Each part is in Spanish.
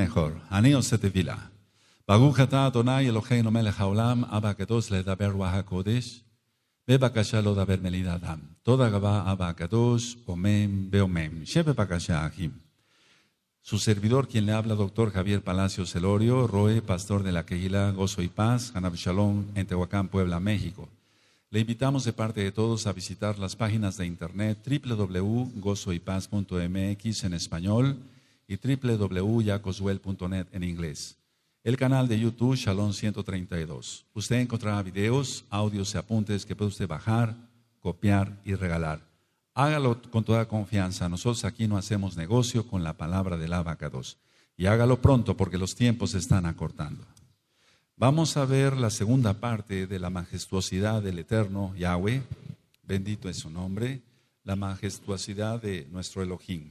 mejor. Anillo se te vila. ברוך אתה אדוני haolam, abba kados le daber לדבר רוח הקודש, melidadam. Toda דבר Aba אדם. תודה רבה אבא הקדוש, omem ועומם. Shebe בבקשה אחים. Su servidor, quien le habla, doctor Javier Palacios Elorio, Roe, pastor de la Quejila Gozo y Paz, Hanab Shalom, en Tehuacán, Puebla, México. Le invitamos de parte de todos a visitar las páginas de internet www.gozoypaz.mx en español, y www.yacosuel.net en inglés. El canal de YouTube Shalom 132. Usted encontrará videos, audios y apuntes que puede usted bajar, copiar y regalar. Hágalo con toda confianza. Nosotros aquí no hacemos negocio con la palabra del abacados. Y hágalo pronto porque los tiempos se están acortando. Vamos a ver la segunda parte de la majestuosidad del eterno Yahweh. Bendito es su nombre. La majestuosidad de nuestro Elohim.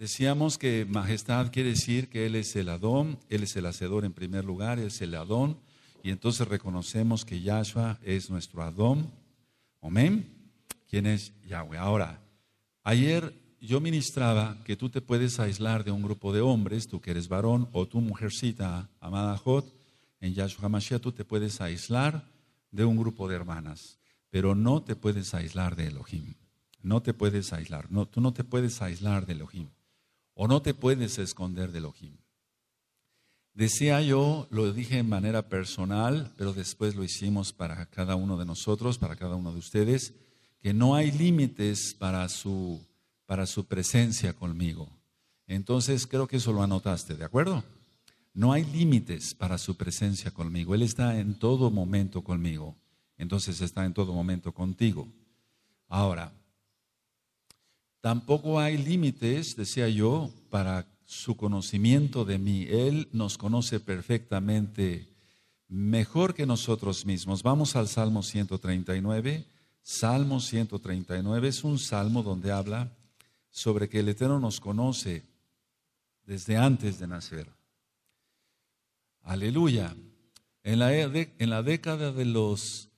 Decíamos que majestad quiere decir que Él es el Adón, Él es el Hacedor en primer lugar, Él es el Adón, y entonces reconocemos que Yahshua es nuestro Adón. Amén. ¿Quién es Yahweh? Ahora, ayer yo ministraba que tú te puedes aislar de un grupo de hombres, tú que eres varón o tu mujercita, amada Jot, en Yahshua Mashiach tú te puedes aislar de un grupo de hermanas, pero no te puedes aislar de Elohim. No te puedes aislar, no, tú no te puedes aislar de Elohim o no te puedes esconder del Ojim. Decía yo, lo dije en manera personal, pero después lo hicimos para cada uno de nosotros, para cada uno de ustedes, que no hay límites para su, para su presencia conmigo. Entonces creo que eso lo anotaste, ¿de acuerdo? No hay límites para su presencia conmigo. Él está en todo momento conmigo. Entonces está en todo momento contigo. Ahora, Tampoco hay límites, decía yo, para su conocimiento de mí. Él nos conoce perfectamente, mejor que nosotros mismos. Vamos al Salmo 139. Salmo 139 es un salmo donde habla sobre que el Eterno nos conoce desde antes de nacer. Aleluya. En la, e- en la década de los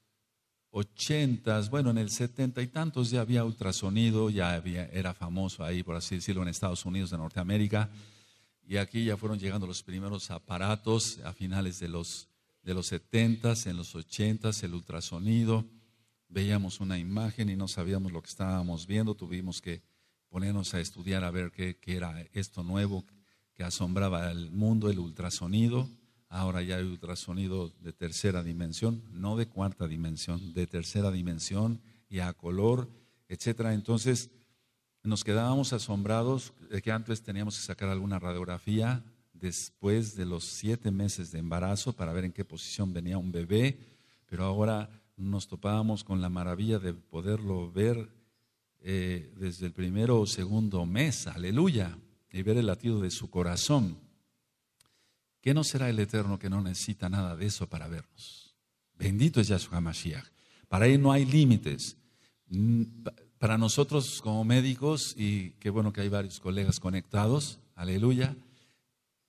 80, bueno, en el setenta y tantos ya había ultrasonido, ya había, era famoso ahí, por así decirlo, en Estados Unidos de Norteamérica. Y aquí ya fueron llegando los primeros aparatos a finales de los, de los 70, en los 80, el ultrasonido. Veíamos una imagen y no sabíamos lo que estábamos viendo. Tuvimos que ponernos a estudiar a ver qué, qué era esto nuevo que asombraba al mundo, el ultrasonido. Ahora ya hay ultrasonido de tercera dimensión, no de cuarta dimensión, de tercera dimensión y a color, etcétera. Entonces, nos quedábamos asombrados de que antes teníamos que sacar alguna radiografía después de los siete meses de embarazo para ver en qué posición venía un bebé, pero ahora nos topábamos con la maravilla de poderlo ver eh, desde el primero o segundo mes, aleluya, y ver el latido de su corazón. ¿Qué no será el Eterno que no necesita nada de eso para vernos? Bendito es Yahshua Mashiach. Para Él no hay límites. Mm, para nosotros como médicos, y qué bueno que hay varios colegas conectados, aleluya,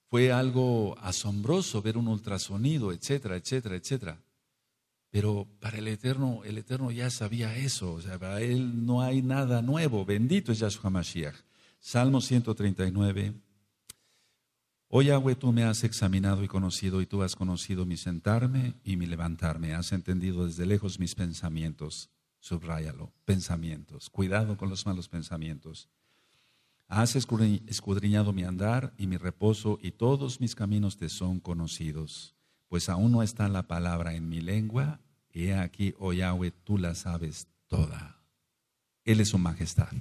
fue algo asombroso ver un ultrasonido, etcétera, etcétera, etcétera. Pero para el Eterno, el Eterno ya sabía eso. O sea, para Él no hay nada nuevo. Bendito es Yahshua Mashiach. Salmo 139, Oh Yahweh, tú me has examinado y conocido, y tú has conocido mi sentarme y mi levantarme. Has entendido desde lejos mis pensamientos. Subráyalo, pensamientos. Cuidado con los malos pensamientos. Has escudriñado mi andar y mi reposo, y todos mis caminos te son conocidos. Pues aún no está la palabra en mi lengua, y he aquí, oh Yahweh, tú la sabes toda. Él es su majestad.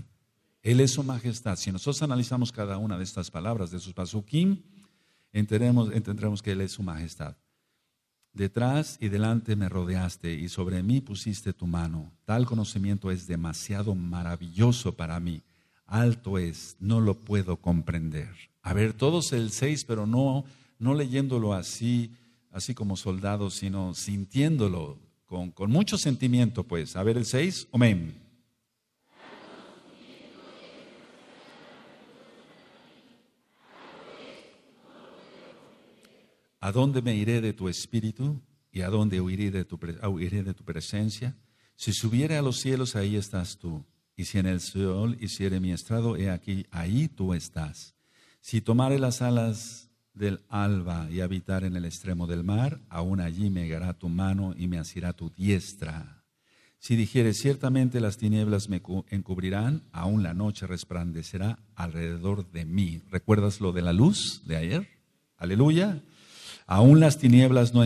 Él es su majestad. Si nosotros analizamos cada una de estas palabras de sus pasukim, Entendremos que Él es su majestad. Detrás y delante me rodeaste y sobre mí pusiste tu mano. Tal conocimiento es demasiado maravilloso para mí. Alto es, no lo puedo comprender. A ver, todos el 6, pero no, no leyéndolo así, así como soldados, sino sintiéndolo con, con mucho sentimiento, pues. A ver, el 6, amén. ¿A dónde me iré de tu espíritu? ¿Y a dónde huiré de tu, presencia? Si subiere a los cielos, ahí estás tú. Y si en el sol hiciere mi estrado, he aquí, ahí tú estás. Si tomare las alas del alba y habitar en el extremo del mar, aún allí me llegará tu mano y me asirá tu diestra. Si dijere, ciertamente las tinieblas me encubrirán, aún la noche resplandecerá alrededor de mí. ¿Recuerdas lo de la luz de ayer? Aleluya. Aún las tinieblas no,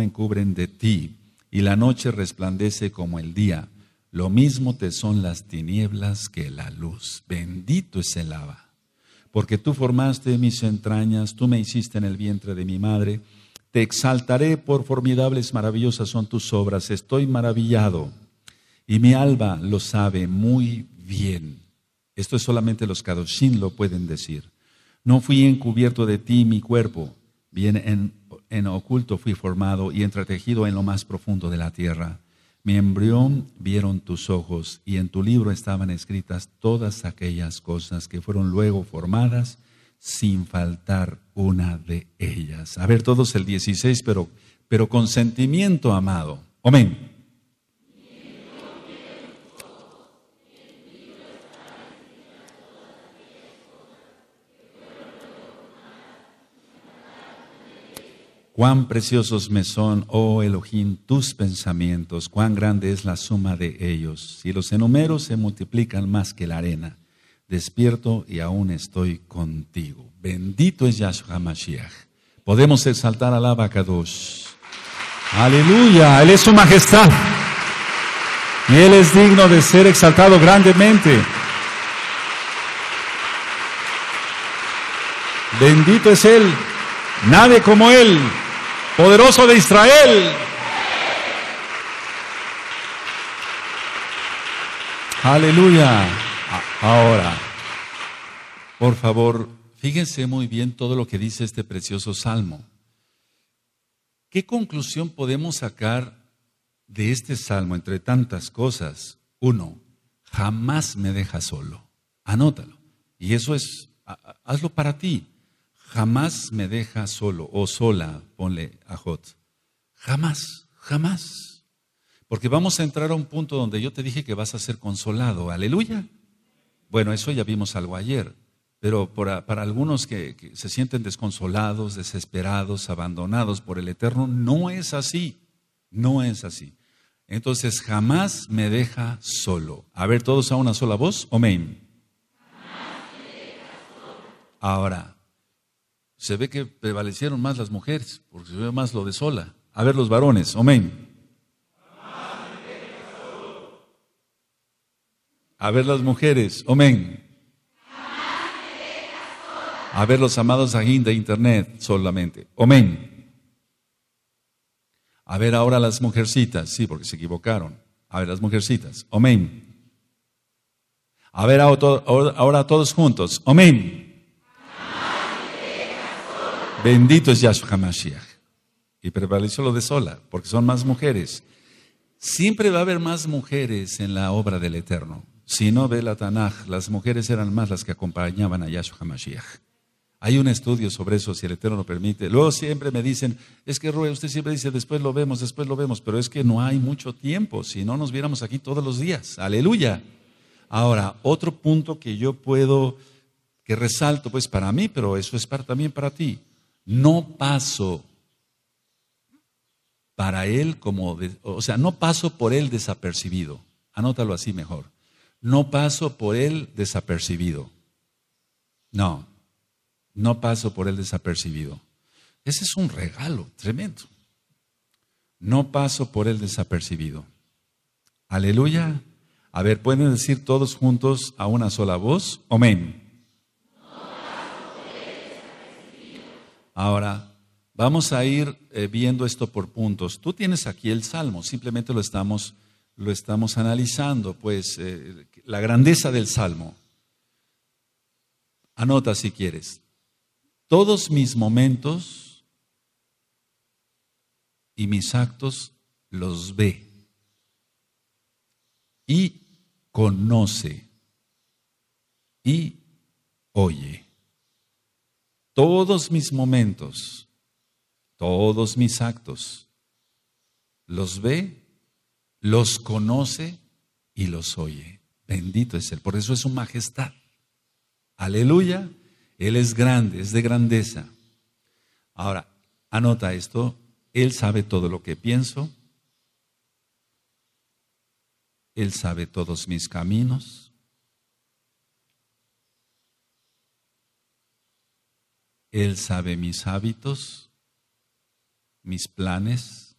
encubren de ti, y la noche resplandece como el día. Lo mismo te son las tinieblas que la luz. Bendito es el lava porque tú formaste mis entrañas, tú me hiciste en el vientre de mi madre. Te exaltaré por formidables, maravillosas son tus obras. Estoy maravillado y mi alba lo sabe muy bien. Esto es solamente los kadoshin lo pueden decir. No fui encubierto de ti mi cuerpo, Bien en, oculto fui formado y entretejido en lo más profundo de la tierra. Mi embrión vieron tus ojos y en tu libro estaban escritas todas aquellas cosas que fueron luego formadas sin faltar una de ellas. A ver todos el 16, pero, pero con sentimiento amado. Amén. Cuán preciosos me son, oh Elohim, tus pensamientos, cuán grande es la suma de ellos. Si los enumero, se multiplican más que la arena. Despierto y aún estoy contigo. Bendito es Yahshua Mashiach. Podemos exaltar a vaca dos Aleluya, Él es su majestad. Y Él es digno de ser exaltado grandemente. Bendito es Él, nadie como Él poderoso de Israel. Aleluya. Ahora, por favor, fíjense muy bien todo lo que dice este precioso salmo. ¿Qué conclusión podemos sacar de este salmo entre tantas cosas? Uno, jamás me deja solo. Anótalo. Y eso es, hazlo para ti jamás me deja solo o sola, ponle a Jot. Jamás, jamás. Porque vamos a entrar a un punto donde yo te dije que vas a ser consolado. Aleluya. Bueno, eso ya vimos algo ayer. Pero para, algunos que, se sienten desconsolados, desesperados, abandonados por el Eterno, no es así. No es así. Entonces jamás me deja solo. A ver, todos a una sola voz. Amén. Ahora, se ve que prevalecieron más las mujeres, porque se ve más lo de sola. A ver los varones, amén. A ver las mujeres, amén. A ver los amados aquí de internet solamente, amén. A ver ahora las mujercitas, sí, porque se equivocaron. A ver las mujercitas, amén. A ver ahora todos juntos, amén. Bendito es Yahshua Hamashiach. Y prevaleció lo de sola, porque son más mujeres. Siempre va a haber más mujeres en la obra del Eterno. Si no ve la Tanaj, las mujeres eran más las que acompañaban a Yahshua Hamashiach. Hay un estudio sobre eso, si el Eterno lo permite. Luego siempre me dicen, es que Rue, usted siempre dice, después lo vemos, después lo vemos, pero es que no hay mucho tiempo, si no nos viéramos aquí todos los días. Aleluya. Ahora, otro punto que yo puedo, que resalto, pues para mí, pero eso es para, también para ti no paso para él como, o sea, no paso por él desapercibido. Anótalo así mejor. No paso por él desapercibido. No, no paso por él desapercibido. Ese es un regalo tremendo. No paso por él desapercibido. Aleluya. A ver, ¿pueden decir todos juntos a una sola voz? Amén. Ahora, vamos a ir eh, viendo esto por puntos. Tú tienes aquí el Salmo, simplemente lo estamos, lo estamos analizando, pues eh, la grandeza del Salmo. Anota si quieres. Todos mis momentos y mis actos los ve y conoce y oye todos mis momentos, todos mis actos, los ve, los conoce y los oye. Bendito es Él, por eso es su majestad. Aleluya, Él es grande, es de grandeza. Ahora, anota esto, Él sabe todo lo que pienso, Él sabe todos mis caminos. Él sabe mis hábitos, mis planes,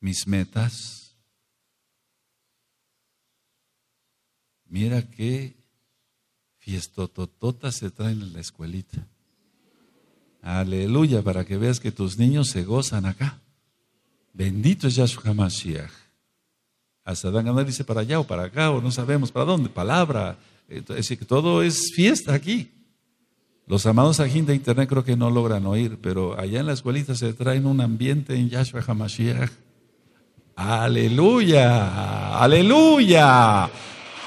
mis metas. Mira qué fiestototota se traen en la escuelita. Aleluya, para que veas que tus niños se gozan acá. Bendito es Yahshua HaMashiach. Hasta Dan Ganar dice para allá o para acá, o no sabemos para dónde, palabra. Eh, es decir, que todo es fiesta aquí. Los amados ajín de internet creo que no logran oír, pero allá en la escuelita se traen un ambiente en Yahshua Hamashiach. Aleluya, aleluya.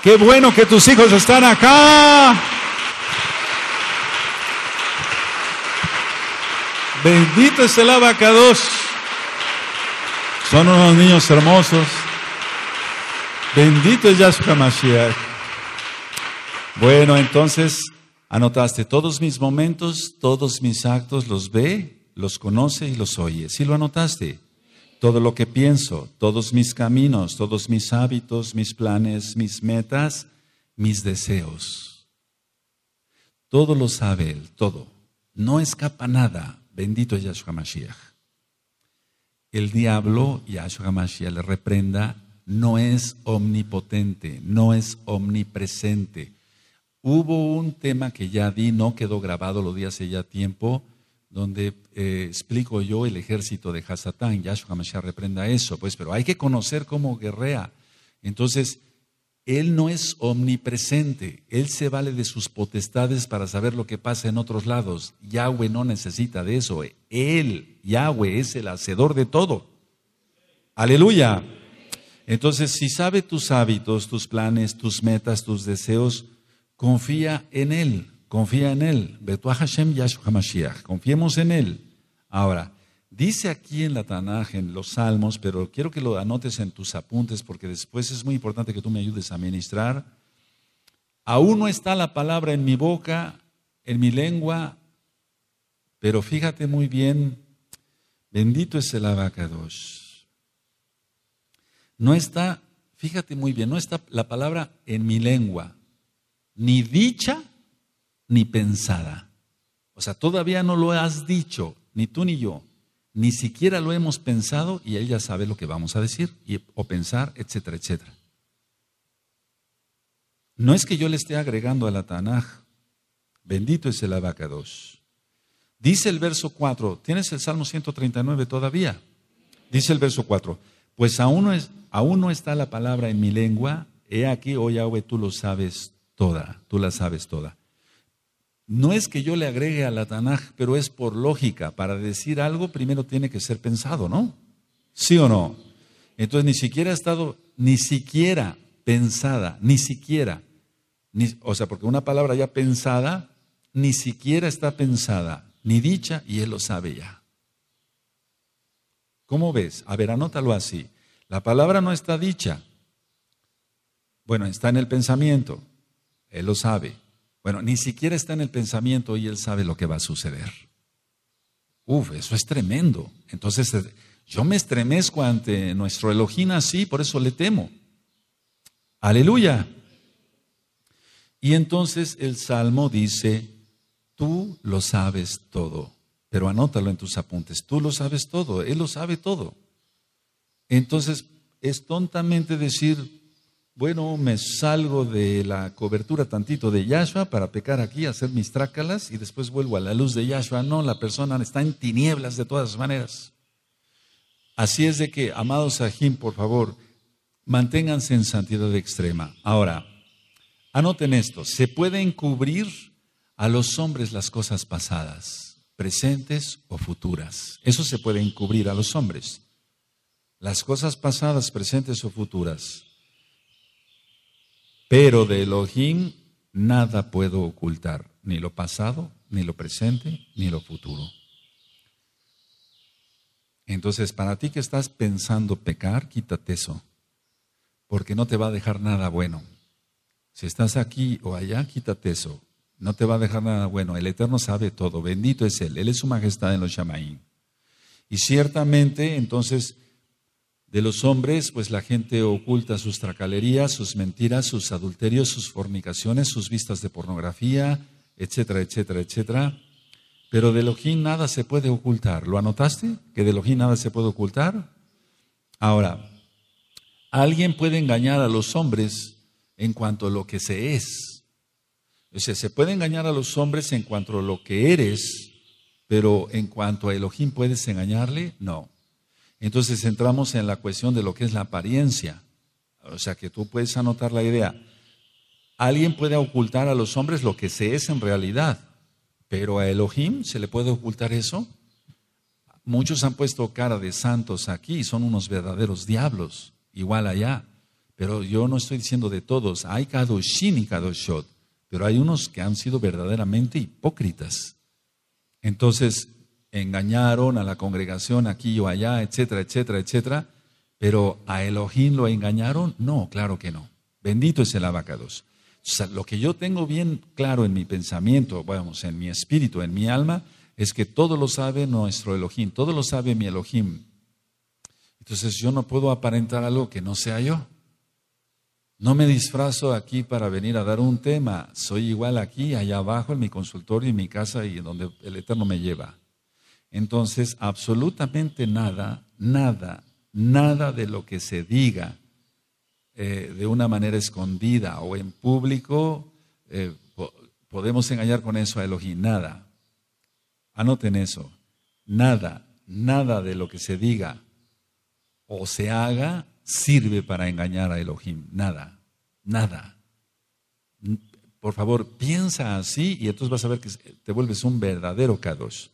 Qué bueno que tus hijos están acá. Bendito es el abacados. Son unos niños hermosos. Bendito es Yahshua Hamashiach! Bueno, entonces Anotaste todos mis momentos, todos mis actos, los ve, los conoce y los oye. Si lo anotaste? Todo lo que pienso, todos mis caminos, todos mis hábitos, mis planes, mis metas, mis deseos. Todo lo sabe Él, todo. No escapa nada. Bendito Yahshua Mashiach. El diablo, Yahshua Mashiach le reprenda, no es omnipotente, no es omnipresente Hubo un tema que ya di, no quedó grabado, lo di hace ya tiempo, donde eh, explico yo el ejército de Hasatán. Yahshua Mashiach reprenda eso, pues, pero hay que conocer cómo guerrea. Entonces, él no es omnipresente, Él se vale de sus potestades para saber lo que pasa en otros lados. Yahweh no necesita de eso. Él, Yahweh, es el hacedor de todo. Aleluya. Entonces, si sabe tus hábitos, tus planes, tus metas, tus deseos, Confía en Él, confía en Él. Betuah Hashem Yashu HaMashiach. Confiemos en Él. Ahora, dice aquí en la Tanaj, en los Salmos, pero quiero que lo anotes en tus apuntes porque después es muy importante que tú me ayudes a ministrar. Aún no está la palabra en mi boca, en mi lengua, pero fíjate muy bien, bendito es el abacados. No está, fíjate muy bien, no está la palabra en mi lengua ni dicha ni pensada. O sea, todavía no lo has dicho, ni tú ni yo, ni siquiera lo hemos pensado y él ya sabe lo que vamos a decir y, o pensar, etcétera, etcétera. No es que yo le esté agregando a la Tanaj, bendito es el abacados. Dice el verso 4, tienes el Salmo 139 todavía. Dice el verso 4, pues aún no, es, está la palabra en mi lengua, he aquí, oh Yahweh, tú lo sabes toda, tú la sabes toda. No es que yo le agregue a la Tanaj, pero es por lógica. Para decir algo primero tiene que ser pensado, ¿no? ¿Sí o no? Entonces ni siquiera ha estado, ni siquiera pensada, ni siquiera. o sea, porque una palabra ya pensada, ni siquiera está pensada, ni dicha, y él lo sabe ya. ¿Cómo ves? A ver, anótalo así. La palabra no está dicha. Bueno, está en el pensamiento, él lo sabe. Bueno, ni siquiera está en el pensamiento y Él sabe lo que va a suceder. Uf, eso es tremendo. Entonces, eh, yo me estremezco ante nuestro Elohim así, por eso le temo. Aleluya. Y entonces el Salmo dice, tú lo sabes todo, pero anótalo en tus apuntes, tú lo sabes todo, Él lo sabe todo. Entonces, es tontamente decir, bueno, me salgo de la cobertura tantito de Yahshua para pecar aquí, hacer mis trácalas y después vuelvo a la luz de Yahshua. No, la persona está en tinieblas de todas maneras. Así es de que, amados Sahim, por favor, manténganse en santidad extrema. Ahora, anoten esto, se pueden cubrir a los hombres las cosas pasadas, presentes o futuras. Eso se puede encubrir a los hombres. Las cosas pasadas, presentes o futuras. Pero de Elohim nada puedo ocultar, ni lo pasado, ni lo presente, ni lo futuro. Entonces, para ti que estás pensando pecar, quítate eso, porque no te va a dejar nada bueno. Si estás aquí o allá, quítate eso. No te va a dejar nada bueno. El Eterno sabe todo. Bendito es Él. Él es su majestad en los Shamaín. Y ciertamente, entonces, de los hombres, pues la gente oculta sus tracalerías, sus mentiras, sus adulterios, sus fornicaciones, sus vistas de pornografía, etcétera, etcétera, etcétera. Pero de Elohim nada se puede ocultar. ¿Lo anotaste? Que de Elohim nada se puede ocultar. Ahora, alguien puede engañar a los hombres en cuanto a lo que se es. O sea, se puede engañar a los hombres en cuanto a lo que eres, pero en cuanto a Elohim puedes engañarle, no. Entonces entramos en la cuestión de lo que es la apariencia. O sea que tú puedes anotar la idea. Alguien puede ocultar a los hombres lo que se es en realidad, pero a Elohim se le puede ocultar eso. Muchos han puesto cara de santos aquí, son unos verdaderos diablos, igual allá. Pero yo no estoy diciendo de todos, hay Kadoshin y Kadoshot, pero hay unos que han sido verdaderamente hipócritas. Entonces, engañaron a la congregación aquí o allá, etcétera, etcétera, etcétera. Pero a Elohim lo engañaron? No, claro que no. Bendito es el abacados. O sea, lo que yo tengo bien claro en mi pensamiento, vamos, en mi espíritu, en mi alma, es que todo lo sabe nuestro Elohim, todo lo sabe mi Elohim. Entonces yo no puedo aparentar algo que no sea yo. No me disfrazo aquí para venir a dar un tema. Soy igual aquí, allá abajo, en mi consultorio, en mi casa y donde el Eterno me lleva. Entonces, absolutamente nada, nada, nada de lo que se diga eh, de una manera escondida o en público, eh, podemos engañar con eso a Elohim, nada. Anoten eso, nada, nada de lo que se diga o se haga sirve para engañar a Elohim, nada, nada. Por favor, piensa así y entonces vas a ver que te vuelves un verdadero Kadosh.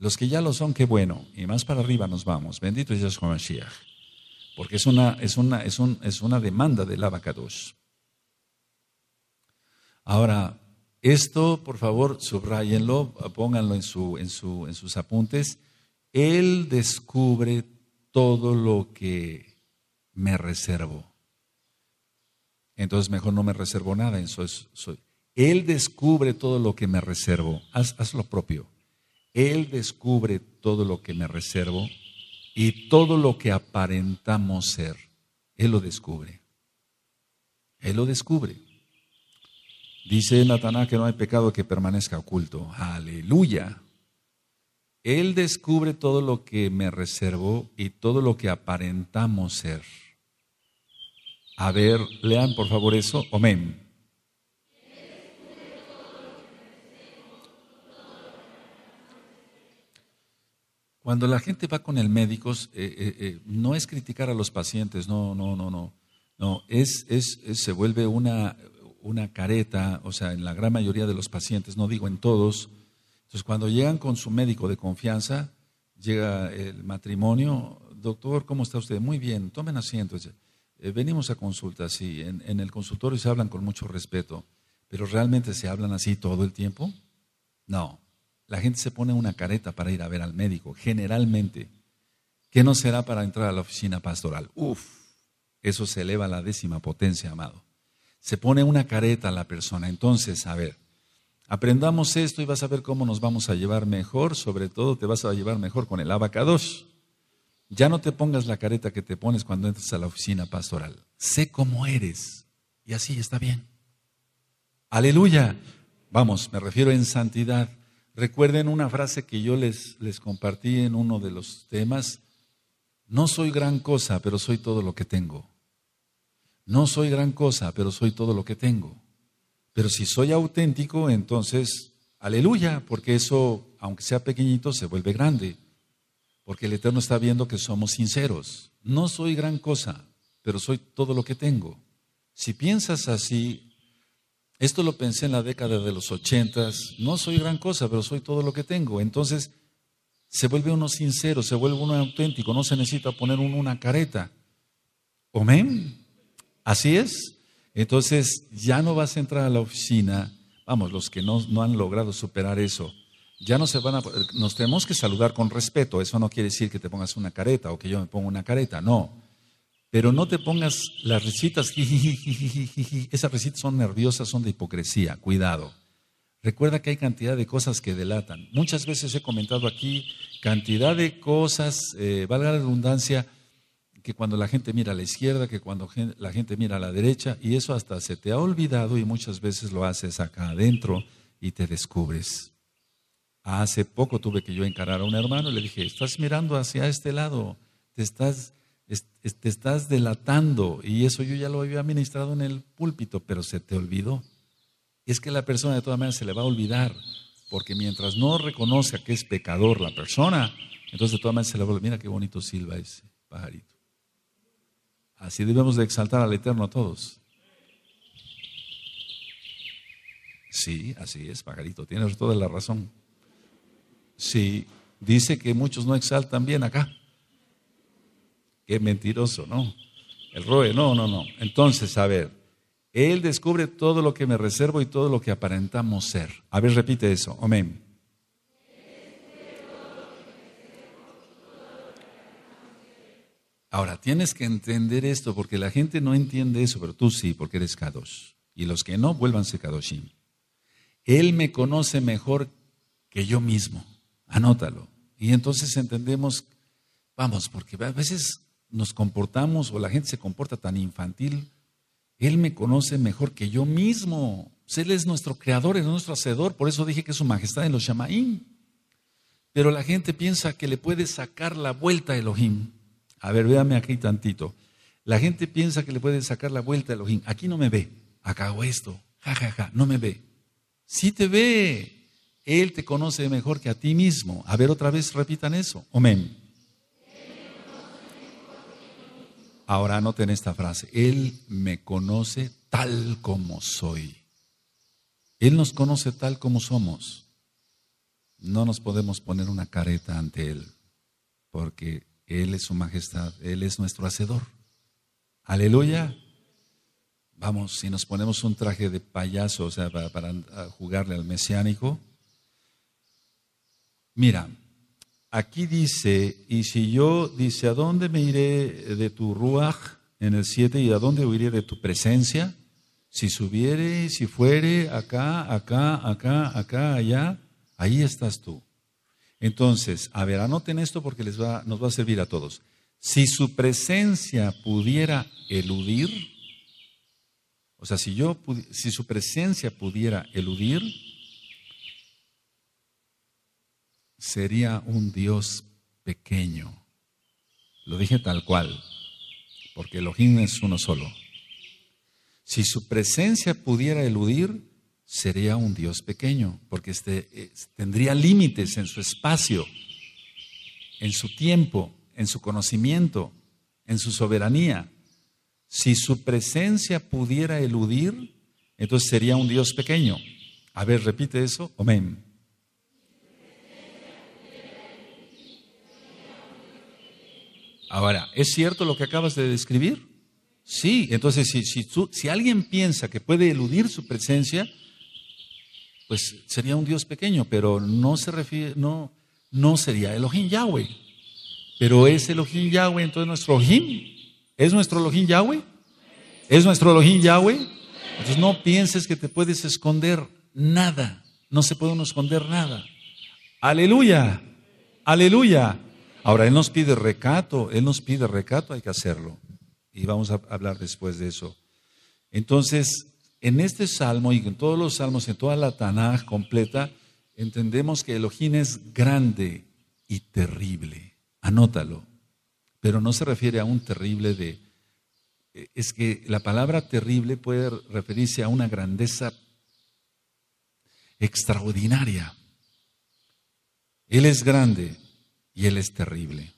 Los que ya lo son, qué bueno. Y más para arriba nos vamos. Bendito es Yahshua Mashiach. Porque es una, es una, es un, es una demanda del abacados. Ahora, esto, por favor, subrayenlo, pónganlo en, su, en, su, en sus apuntes. Él descubre todo lo que me reservo. Entonces mejor no me reservo nada. Él descubre todo lo que me reservo. Haz, haz lo propio. Él descubre todo lo que me reservo y todo lo que aparentamos ser. Él lo descubre. Él lo descubre. Dice Nataná que no hay pecado que permanezca oculto. Aleluya. Él descubre todo lo que me reservo y todo lo que aparentamos ser. A ver, lean por favor eso. Amén. Cuando la gente va con el médico, eh, eh, eh, no es criticar a los pacientes, no, no, no, no. No, es, es, se vuelve una, una careta, o sea, en la gran mayoría de los pacientes, no digo en todos. Entonces, cuando llegan con su médico de confianza, llega el matrimonio, doctor, ¿cómo está usted? Muy bien, tomen asiento. venimos a consulta, sí, en, en, el consultorio se hablan con mucho respeto, pero ¿realmente se hablan así todo el tiempo? No. La gente se pone una careta para ir a ver al médico, generalmente. ¿Qué no será para entrar a la oficina pastoral? Uf, eso se eleva a la décima potencia, amado. Se pone una careta a la persona. Entonces, a ver, aprendamos esto y vas a ver cómo nos vamos a llevar mejor. Sobre todo, te vas a llevar mejor con el abacados. Ya no te pongas la careta que te pones cuando entras a la oficina pastoral. Sé cómo eres y así está bien. Aleluya. Vamos, me refiero en santidad. Recuerden una frase que yo les, les compartí en uno de los temas. No soy gran cosa, pero soy todo lo que tengo. No soy gran cosa, pero soy todo lo que tengo. Pero si soy auténtico, entonces, aleluya, porque eso, aunque sea pequeñito, se vuelve grande. Porque el Eterno está viendo que somos sinceros. No soy gran cosa, pero soy todo lo que tengo. Si piensas así, esto lo pensé en la década de los ochentas. No soy gran cosa, pero soy todo lo que tengo. Entonces, se vuelve uno sincero, se vuelve uno auténtico, no se necesita poner uno una careta. omén, Así es. Entonces, ya no vas a entrar a la oficina. Vamos, los que no, no han logrado superar eso, ya no se van a. Nos tenemos que saludar con respeto. Eso no quiere decir que te pongas una careta o que yo me ponga una careta. No. Pero no te pongas las risitas, esas risitas son nerviosas, son de hipocresía, cuidado. Recuerda que hay cantidad de cosas que delatan. Muchas veces he comentado aquí cantidad de cosas, eh, valga la redundancia, que cuando la gente mira a la izquierda, que cuando la gente mira a la derecha, y eso hasta se te ha olvidado y muchas veces lo haces acá adentro y te descubres. Hace poco tuve que yo encarar a un hermano y le dije, estás mirando hacia este lado, te estás te estás delatando y eso yo ya lo había ministrado en el púlpito, pero se te olvidó. Es que la persona de todas maneras se le va a olvidar, porque mientras no reconoce que es pecador la persona, entonces de todas maneras se le va a olvidar, mira qué bonito silba ese pajarito. Así debemos de exaltar al Eterno a todos. Sí, así es, pajarito, tienes toda la razón. Sí, dice que muchos no exaltan bien acá. Qué mentiroso, ¿no? El roe, no, no, no. Entonces, a ver, Él descubre todo lo que me reservo y todo lo que aparentamos ser. A ver, repite eso. Amén. Ahora, tienes que entender esto porque la gente no entiende eso, pero tú sí, porque eres Kadosh. Y los que no, vuélvanse Kadoshim. Él me conoce mejor que yo mismo. Anótalo. Y entonces entendemos, vamos, porque a veces nos comportamos o la gente se comporta tan infantil. Él me conoce mejor que yo mismo. Él es nuestro creador, es nuestro hacedor. Por eso dije que su majestad en los Shamaín. Pero la gente piensa que le puede sacar la vuelta a Elohim. A ver, véame aquí tantito. La gente piensa que le puede sacar la vuelta a Elohim. Aquí no me ve. acabo esto. jajaja, ja, ja. No me ve. Si te ve. Él te conoce mejor que a ti mismo. A ver, otra vez repitan eso. Amén. Ahora anoten esta frase, Él me conoce tal como soy. Él nos conoce tal como somos. No nos podemos poner una careta ante Él, porque Él es su majestad, Él es nuestro hacedor. Aleluya. Vamos, si nos ponemos un traje de payaso, o sea, para, para jugarle al mesiánico, mira, aquí dice, y si yo, dice, ¿a dónde me iré de tu ruaj? En el siete ¿y a dónde huiré de tu presencia? Si subiere, si fuere, acá, acá, acá, acá, allá, ahí estás tú. Entonces, a ver, anoten esto porque les va, nos va a servir a todos. Si su presencia pudiera eludir, o sea, si, yo, si su presencia pudiera eludir, sería un Dios pequeño. Lo dije tal cual, porque Elohim es uno solo. Si su presencia pudiera eludir, sería un Dios pequeño, porque este, tendría límites en su espacio, en su tiempo, en su conocimiento, en su soberanía. Si su presencia pudiera eludir, entonces sería un Dios pequeño. A ver, repite eso. Amén. Ahora, ¿es cierto lo que acabas de describir? Sí, entonces si, si alguien piensa que puede eludir su presencia, pues sería un Dios pequeño, pero no se refiere, no, no sería Elohim Yahweh. Pero es Elohim Yahweh, entonces nuestro Elohim, ¿es nuestro Elohim Yahweh? ¿Es nuestro Elohim Yahweh? Entonces no pienses que te puedes esconder nada, no se puede uno esconder nada. Aleluya, aleluya. Ahora, Él nos pide recato, Él nos pide recato, hay que hacerlo. Y vamos a hablar después de eso. Entonces, en este salmo y en todos los salmos, en toda la Tanaj completa, entendemos que Elohim es grande y terrible. Anótalo. Pero no se refiere a un terrible de... Es que la palabra terrible puede referirse a una grandeza extraordinaria. Él es grande, y Él es terrible.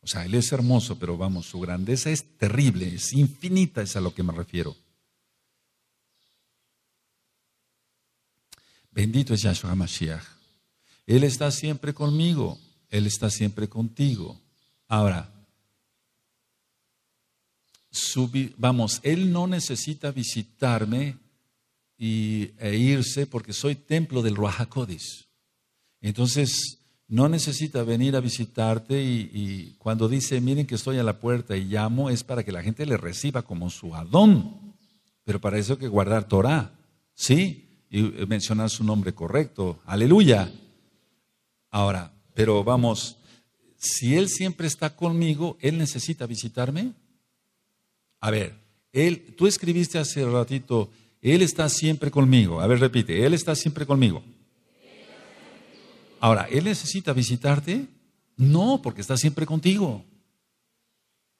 O sea, Él es hermoso, pero vamos, su grandeza es terrible, es infinita, es a lo que me refiero. Bendito es Yahshua Mashiach. Él está siempre conmigo, Él está siempre contigo. Ahora, vamos, Él no necesita visitarme y, e irse porque soy templo del Ruajacodes. Entonces, no necesita venir a visitarte y, cuando dice, miren que estoy a la puerta y llamo, es para que la gente le reciba como su Adón. Pero para eso hay que guardar Torah, ¿sí? Y eh, mencionar su nombre correcto. Aleluya. Ahora, pero vamos, si Él siempre está conmigo, ¿Él necesita visitarme? A ver, él, tú escribiste hace ratito, Él está siempre conmigo. A ver, repite, Él está siempre conmigo. Ahora, ¿Él necesita visitarte? No, porque está siempre contigo.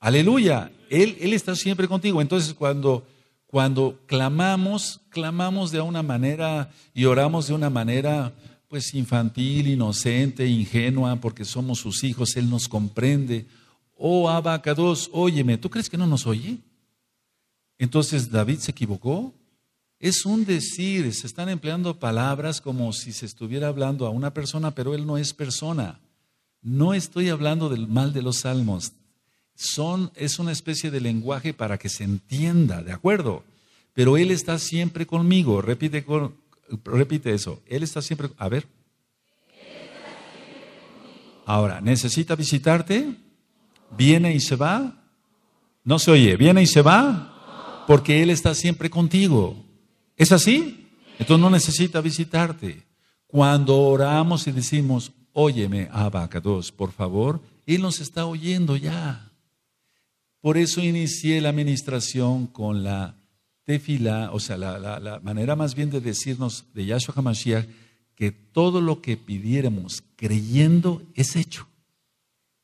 Aleluya, Él, él está siempre contigo. Entonces, cuando, cuando clamamos, clamamos de una manera y oramos de una manera pues infantil, inocente, ingenua, porque somos sus hijos, Él nos comprende. Oh, Abacados, óyeme, ¿tú crees que no nos oye? Entonces David se equivocó. Es un decir, se están empleando palabras como si se estuviera hablando a una persona, pero él no es persona. No estoy hablando del mal de los salmos. Son, es una especie de lenguaje para que se entienda, ¿de acuerdo? Pero él está siempre conmigo. Repite, repite eso. Él está siempre. A ver. Ahora, ¿necesita visitarte? ¿Viene y se va? No se oye. ¿Viene y se va? Porque Él está siempre contigo. ¿Es así? Entonces no necesita visitarte. Cuando oramos y decimos, óyeme, Abacados, por favor, Él nos está oyendo ya. Por eso inicié la administración con la tefila, o sea, la, manera más bien de decirnos de Yahshua HaMashiach que todo lo que pidiéramos creyendo es hecho.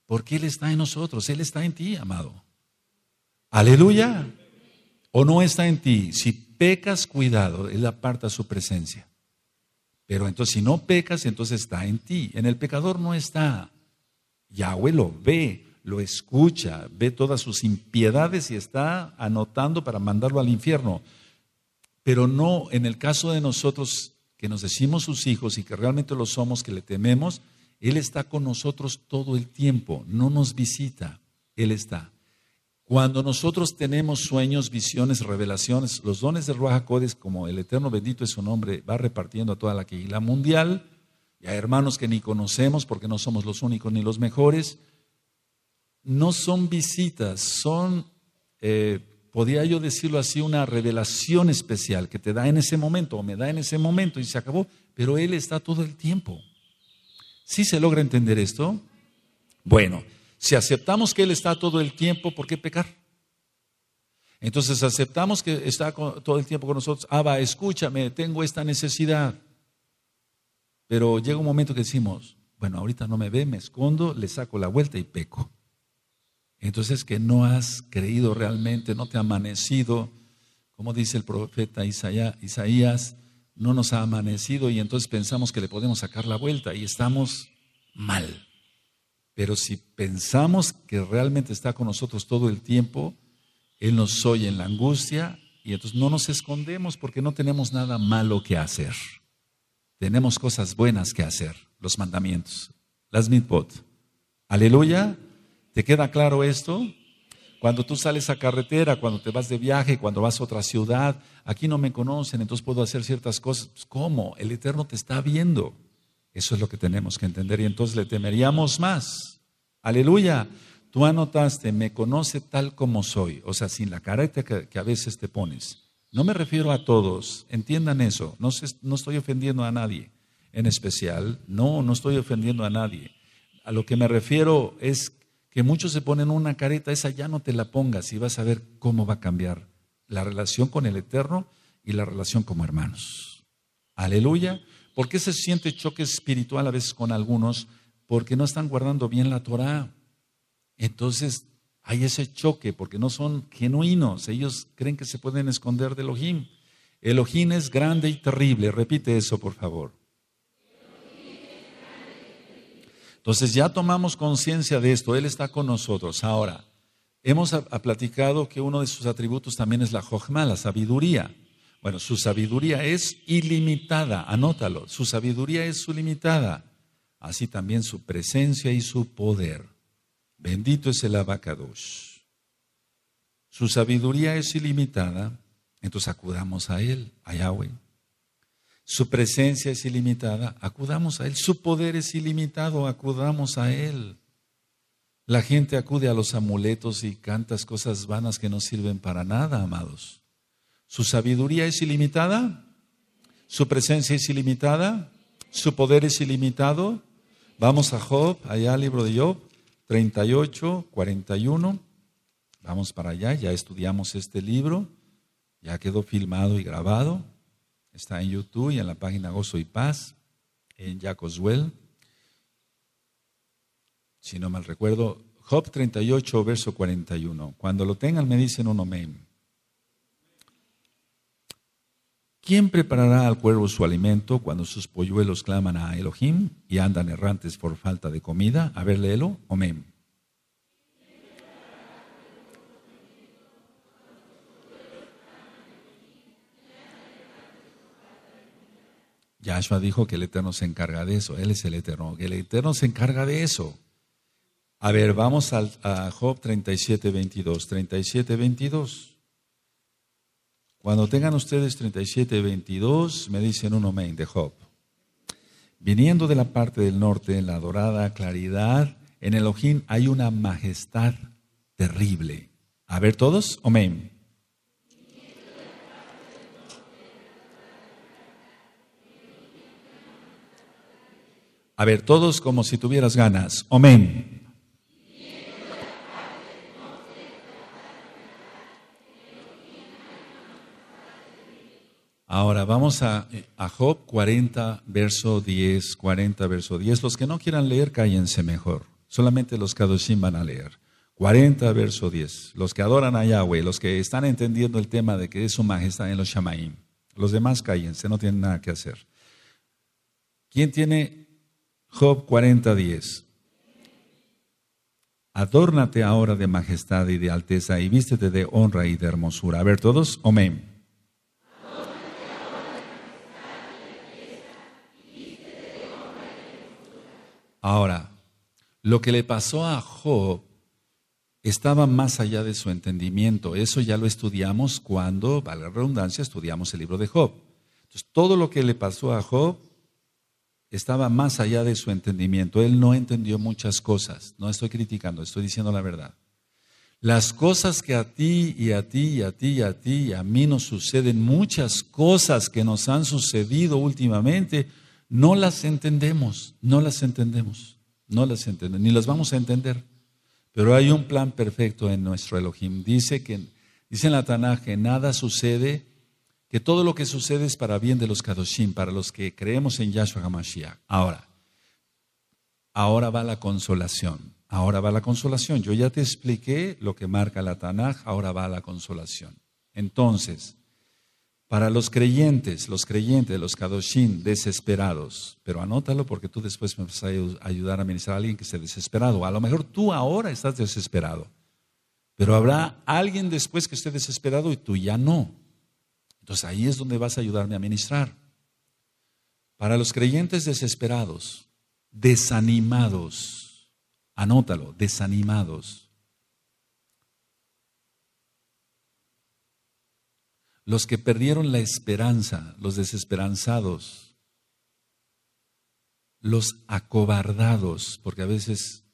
Porque Él está en nosotros, Él está en ti, amado. Aleluya. O no está en ti. Si pecas, cuidado, Él aparta su presencia. Pero entonces si no pecas, entonces está en ti. En el pecador no está. Yahweh lo ve, lo escucha, ve todas sus impiedades y está anotando para mandarlo al infierno. Pero no en el caso de nosotros que nos decimos sus hijos y que realmente lo somos, que le tememos, Él está con nosotros todo el tiempo, no nos visita, Él está. Cuando nosotros tenemos sueños, visiones, revelaciones, los dones de Ruach como el Eterno bendito es su nombre, va repartiendo a toda la quila mundial y a hermanos que ni conocemos porque no somos los únicos ni los mejores. No son visitas, son, eh, podría yo decirlo así, una revelación especial que te da en ese momento o me da en ese momento y se acabó, pero Él está todo el tiempo. ¿si se logra entender esto? Bueno. Si aceptamos que Él está todo el tiempo, ¿por qué pecar? Entonces aceptamos que está todo el tiempo con nosotros. Abba, ah, escúchame, tengo esta necesidad. Pero llega un momento que decimos, bueno, ahorita no me ve, me escondo, le saco la vuelta y peco. Entonces que no has creído realmente, no te ha amanecido, como dice el profeta Isaías, no nos ha amanecido y entonces pensamos que le podemos sacar la vuelta y estamos mal. Pero si pensamos que realmente está con nosotros todo el tiempo, Él nos oye en la angustia y entonces no nos escondemos porque no tenemos nada malo que hacer. Tenemos cosas buenas que hacer, los mandamientos, las mitpot. Aleluya. ¿Te queda claro esto? Cuando tú sales a carretera, cuando te vas de viaje, cuando vas a otra ciudad, aquí no me conocen, entonces puedo hacer ciertas cosas. Pues, ¿Cómo? El Eterno te está viendo. Eso es lo que tenemos que entender y entonces le temeríamos más. Aleluya. Tú anotaste, me conoce tal como soy, o sea, sin la careta que, a veces te pones. No me refiero a todos, entiendan eso, no, no estoy ofendiendo a nadie en especial, no, no estoy ofendiendo a nadie. A lo que me refiero es que muchos se ponen una careta, esa ya no te la pongas y vas a ver cómo va a cambiar la relación con el Eterno y la relación como hermanos. Aleluya. ¿Por qué se siente choque espiritual a veces con algunos? Porque no están guardando bien la Torah. Entonces hay ese choque porque no son genuinos. Ellos creen que se pueden esconder de Elohim. Elohim es grande y terrible. Repite eso, por favor. Entonces ya tomamos conciencia de esto. Él está con nosotros. Ahora, hemos platicado que uno de sus atributos también es la jojma, la sabiduría. Bueno, su sabiduría es ilimitada, anótalo, su sabiduría es ilimitada, así también su presencia y su poder. Bendito es el abacados. Su sabiduría es ilimitada, entonces acudamos a Él, a Yahweh. Su presencia es ilimitada, acudamos a Él. Su poder es ilimitado, acudamos a Él. La gente acude a los amuletos y cantas cosas vanas que no sirven para nada, amados. Su sabiduría es ilimitada, su presencia es ilimitada, su poder es ilimitado. Vamos a Job, allá al libro de Job, 38, 41. Vamos para allá, ya estudiamos este libro, ya quedó filmado y grabado. Está en YouTube y en la página Gozo y Paz, en Jacoswell. Si no mal recuerdo, Job 38, verso 41. Cuando lo tengan me dicen un amén. ¿Quién preparará al cuervo su alimento cuando sus polluelos claman a Elohim y andan errantes por falta de comida? A ver, léelo. Amén. Yahshua dijo que el Eterno se encarga de eso. Él es el Eterno. Que El Eterno se encarga de eso. A ver, vamos a Job 37, 22. 37, 22. Cuando tengan ustedes 37, 22, me dicen un omen de Job. Viniendo de la parte del norte, en la dorada claridad, en el ojín hay una majestad terrible. A ver todos, amén. A ver todos como si tuvieras ganas, amén. Ahora vamos a, Job 40, verso 10, 40, verso 10. Los que no quieran leer, cállense mejor. Solamente los Kadoshim van a leer. 40, verso 10. Los que adoran a Yahweh, los que están entendiendo el tema de que es su majestad en los Shamaim. Los demás cállense, no tienen nada que hacer. ¿Quién tiene Job 40, 10? Adórnate ahora de majestad y de alteza y vístete de honra y de hermosura. A ver, todos, amén. Ahora, lo que le pasó a Job estaba más allá de su entendimiento. Eso ya lo estudiamos cuando, valga la redundancia, estudiamos el libro de Job. Entonces, todo lo que le pasó a Job estaba más allá de su entendimiento. Él no entendió muchas cosas. No estoy criticando, estoy diciendo la verdad. Las cosas que a ti y a ti y a ti y a ti y a mí nos suceden, muchas cosas que nos han sucedido últimamente, no las entendemos, no las entendemos, no las entendemos, ni las vamos a entender. Pero hay un plan perfecto en nuestro Elohim. Dice que dice en la Tanaj que nada sucede, que todo lo que sucede es para bien de los Kadoshim, para los que creemos en Yahshua HaMashiach. Ahora, ahora va la consolación. Ahora va la consolación. Yo ya te expliqué lo que marca la Tanaj, ahora va la consolación. Entonces, para los creyentes, los creyentes, los kadoshim, desesperados. Pero anótalo porque tú después me vas a ayudar a ministrar a alguien que esté desesperado. A lo mejor tú ahora estás desesperado. Pero habrá alguien después que esté desesperado y tú ya no. Entonces ahí es donde vas a ayudarme a ministrar. Para los creyentes desesperados, desanimados, anótalo, desanimados. los que perdieron la esperanza, los desesperanzados, los acobardados, porque a veces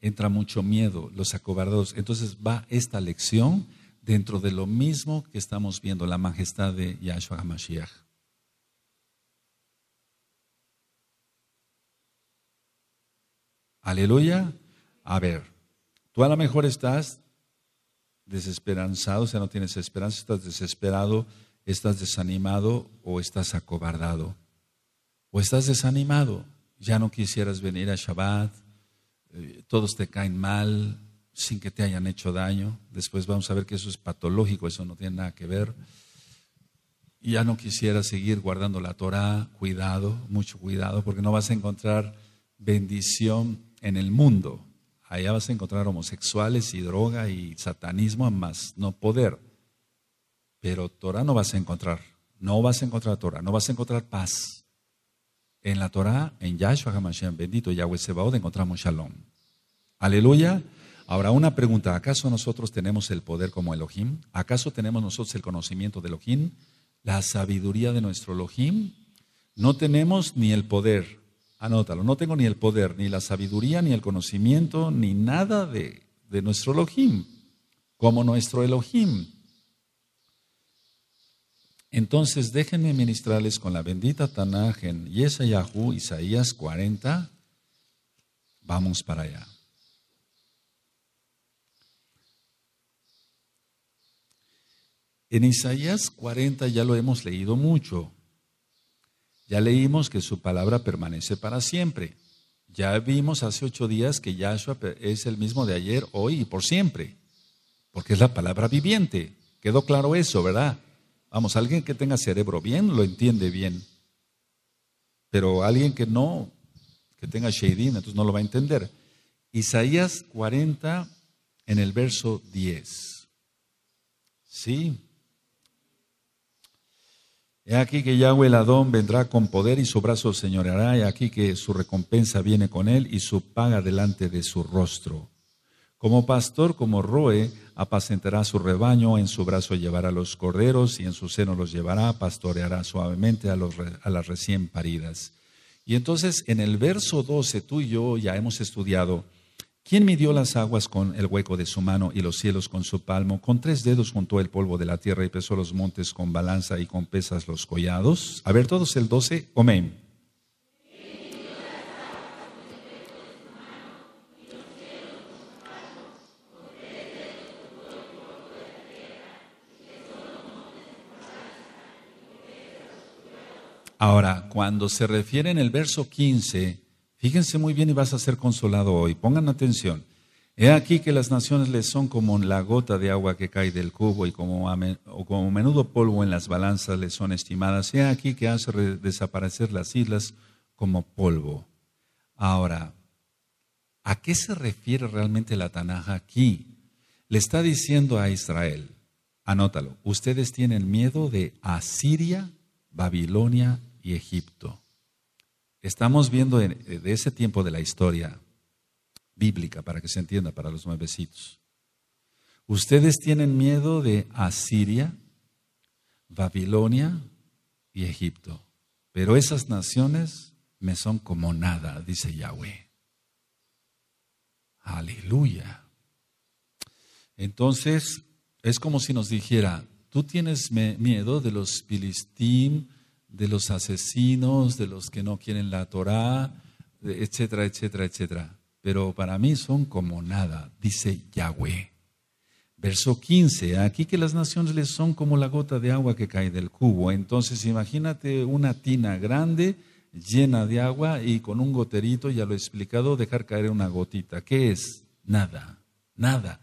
entra mucho miedo, los acobardados. Entonces va esta lección dentro de lo mismo que estamos viendo, la majestad de Yahshua HaMashiach. Aleluya. A ver, tú a lo mejor estás desesperanzado, o sea, no tienes esperanza, estás desesperado, estás desanimado o estás acobardado. O estás desanimado, ya no quisieras venir a Shabbat, eh, todos te caen mal sin que te hayan hecho daño. Después vamos a ver que eso es patológico, eso no tiene nada que ver. Ya no quisieras seguir guardando la Torah, cuidado, mucho cuidado, porque no vas a encontrar bendición en el mundo Allá vas a encontrar homosexuales y droga y satanismo más no poder. Pero Torah no vas a encontrar. No vas a encontrar Torah. No vas a encontrar paz. En la Torah, en Yahshua HaMashiach, bendito Yahweh Sebaod, encontramos Shalom. Aleluya. Ahora, una pregunta. ¿Acaso nosotros tenemos el poder como Elohim? ¿Acaso tenemos nosotros el conocimiento de Elohim? ¿La sabiduría de nuestro Elohim? No tenemos ni el poder, Anótalo, no tengo ni el poder, ni la sabiduría, ni el conocimiento, ni nada de, nuestro Elohim, como nuestro Elohim. Entonces déjenme ministrarles con la bendita Tanaj en Yeshayahu, Isaías 40. Vamos para allá. En Isaías 40 ya lo hemos leído mucho. Ya leímos que su palabra permanece para siempre. Ya vimos hace ocho días que Yahshua es el mismo de ayer, hoy y por siempre, porque es la palabra viviente. Quedó claro eso, ¿verdad? Vamos, alguien que tenga cerebro bien lo entiende bien, pero alguien que no, que tenga Sheidim, entonces no lo va a entender. Isaías 40 en el verso 10. Sí, He aquí que Yahweh el Adón vendrá con poder y su brazo señoreará, y aquí que su recompensa viene con él y su paga delante de su rostro. Como pastor, como roe, apacentará su rebaño, en su brazo llevará los corderos y en su seno los llevará, pastoreará suavemente a, a las recién paridas. Y entonces en el verso 12 tú y yo ya hemos estudiado ¿Quién midió las aguas con el hueco de su mano y los cielos con su palmo? Con tres dedos juntó el polvo de la tierra y pesó los montes con balanza y con pesas los collados. A ver, todos el 12, amén. Ahora, cuando se refiere en el verso 15 Fíjense muy bien y vas a ser consolado hoy. Pongan atención. He aquí que las naciones les son como la gota de agua que cae del cubo y como, o como menudo polvo en las balanzas les son estimadas. He aquí que hace desaparecer las islas como polvo. Ahora, ¿a qué se refiere realmente la Tanaja aquí? Le está diciendo a Israel, anótalo, ustedes tienen miedo de Asiria, Babilonia y Egipto estamos viendo eh, de, ese tiempo de la historia bíblica, para que se entienda, para los nuevecitos. Ustedes tienen miedo de Asiria, Babilonia y Egipto, pero esas naciones me son como nada, dice Yahweh. Aleluya. Entonces, es como si nos dijera, tú tienes miedo de los filisteos de los asesinos, de los que no quieren la Torá, etcétera, etcétera, etcétera. Pero para mí son como nada, dice Yahweh. Verso 15, aquí que las naciones les son como la gota de agua que cae del cubo. Entonces imagínate una tina grande llena de agua y con un goterito, ya lo he explicado, dejar caer una gotita. ¿Qué es? Nada, nada.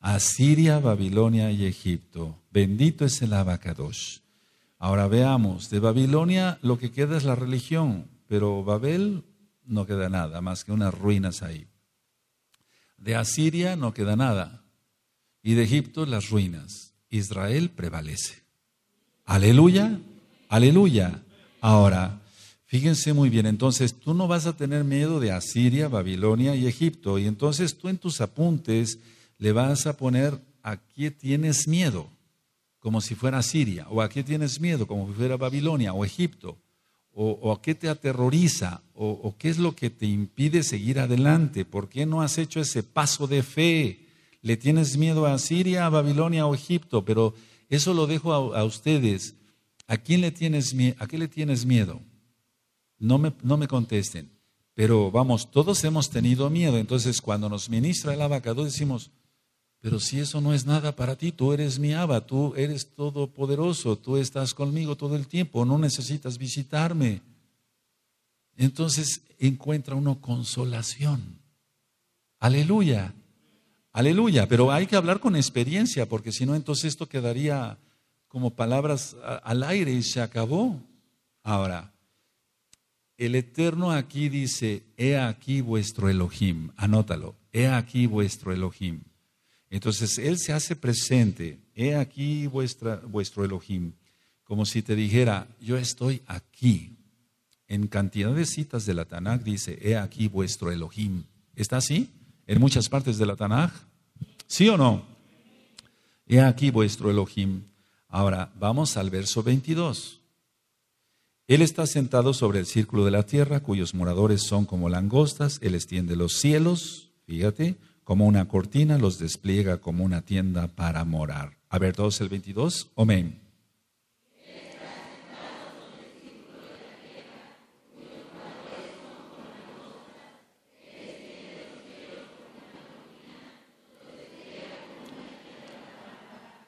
Asiria, Babilonia y Egipto. Bendito es el Abacadosh. Ahora veamos, de Babilonia lo que queda es la religión, pero Babel no queda nada, más que unas ruinas ahí. De Asiria no queda nada. Y de Egipto las ruinas. Israel prevalece. Aleluya, aleluya. Ahora, fíjense muy bien, entonces tú no vas a tener miedo de Asiria, Babilonia y Egipto. Y entonces tú en tus apuntes le vas a poner a qué tienes miedo como si fuera Siria, o a qué tienes miedo, como si fuera Babilonia o Egipto, o, a qué te aterroriza, o, qué es lo que te impide seguir adelante, por qué no has hecho ese paso de fe, le tienes miedo a Siria, a Babilonia o Egipto, pero eso lo dejo a, ustedes. ¿A quién le tienes, qué le tienes miedo? No me, no me contesten. Pero vamos, todos hemos tenido miedo. Entonces, cuando nos ministra el abacado, decimos, pero si eso no es nada para ti, tú eres mi Abba, tú eres todopoderoso, tú estás conmigo todo el tiempo, no necesitas visitarme. Entonces encuentra uno consolación. Aleluya, aleluya, pero hay que hablar con experiencia, porque si no, entonces esto quedaría como palabras al aire y se acabó. Ahora, el Eterno aquí dice, he aquí vuestro Elohim, anótalo, he aquí vuestro Elohim. Entonces Él se hace presente, he aquí vuestro Elohim, como si te dijera, yo estoy aquí. En cantidad de citas de la Tanaj dice, he aquí vuestro Elohim. ¿Está así? En muchas partes de la Tanaj? ¿Sí o no? He aquí vuestro Elohim. Ahora, vamos al verso 22. Él está sentado sobre el círculo de la tierra, cuyos moradores son como langostas. Él extiende los cielos, fíjate, como una cortina los despliega como una tienda para morar. A ver, todos el 22. Amén.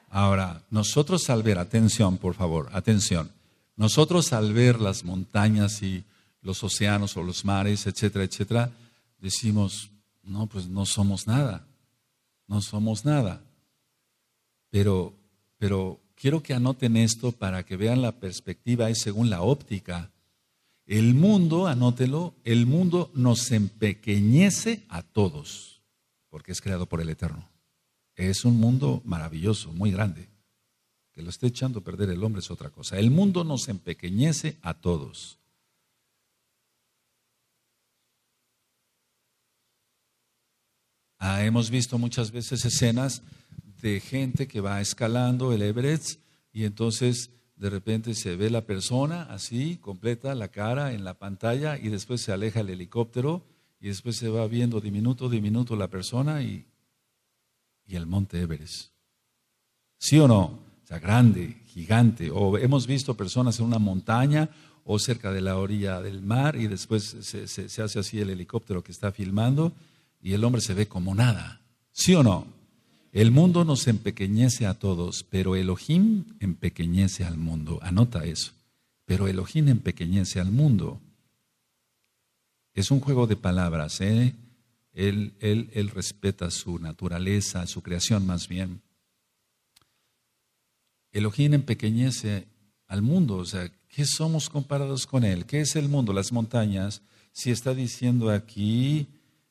Ahora, nosotros al ver, atención por favor, atención, nosotros al ver las montañas y los océanos o los mares, etcétera, etcétera, decimos, no, pues no somos nada, no somos nada. Pero, pero quiero que anoten esto para que vean la perspectiva, y según la óptica. El mundo, anótelo, el mundo nos empequeñece a todos, porque es creado por el Eterno. Es un mundo maravilloso, muy grande. Que lo esté echando a perder el hombre es otra cosa. El mundo nos empequeñece a todos. Ah, hemos visto muchas veces escenas de gente que va escalando el Everest y entonces de repente se ve la persona así, completa, la cara en la pantalla y después se aleja el helicóptero y después se va viendo diminuto, diminuto la persona y, el monte Everest. ¿Sí o no? O sea, grande, gigante. O hemos visto personas en una montaña o cerca de la orilla del mar y después se hace así el helicóptero que está filmando y el hombre se ve como nada. ¿Sí o no? El mundo nos empequeñece a todos, pero Elohim empequeñece al mundo. Anota eso. Pero Elohim empequeñece al mundo. Es un juego de palabras. ¿eh? Él, él, él respeta su naturaleza, su creación más bien. Elohim empequeñece al mundo. O sea, ¿qué somos comparados con él? ¿Qué es el mundo? Las montañas. Si está diciendo aquí,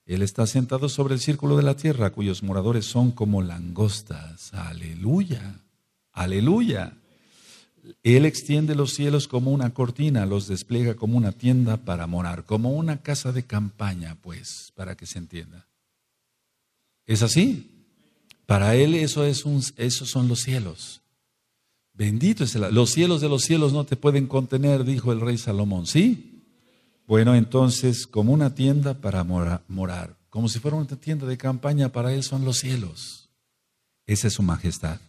él está sentado sobre el círculo de la tierra, cuyos moradores son como langostas. Aleluya, aleluya. Él extiende los cielos como una cortina, los despliega como una tienda para morar, como una casa de campaña, pues, para que se entienda. ¿Es así? Para él eso es un, esos son los cielos. Bendito es el, los cielos de los cielos no te pueden contener, dijo el rey Salomón. ¿Sí? Bueno, entonces, como una tienda para morar, como si fuera una tienda de campaña, para Él son los cielos. Esa es su majestad.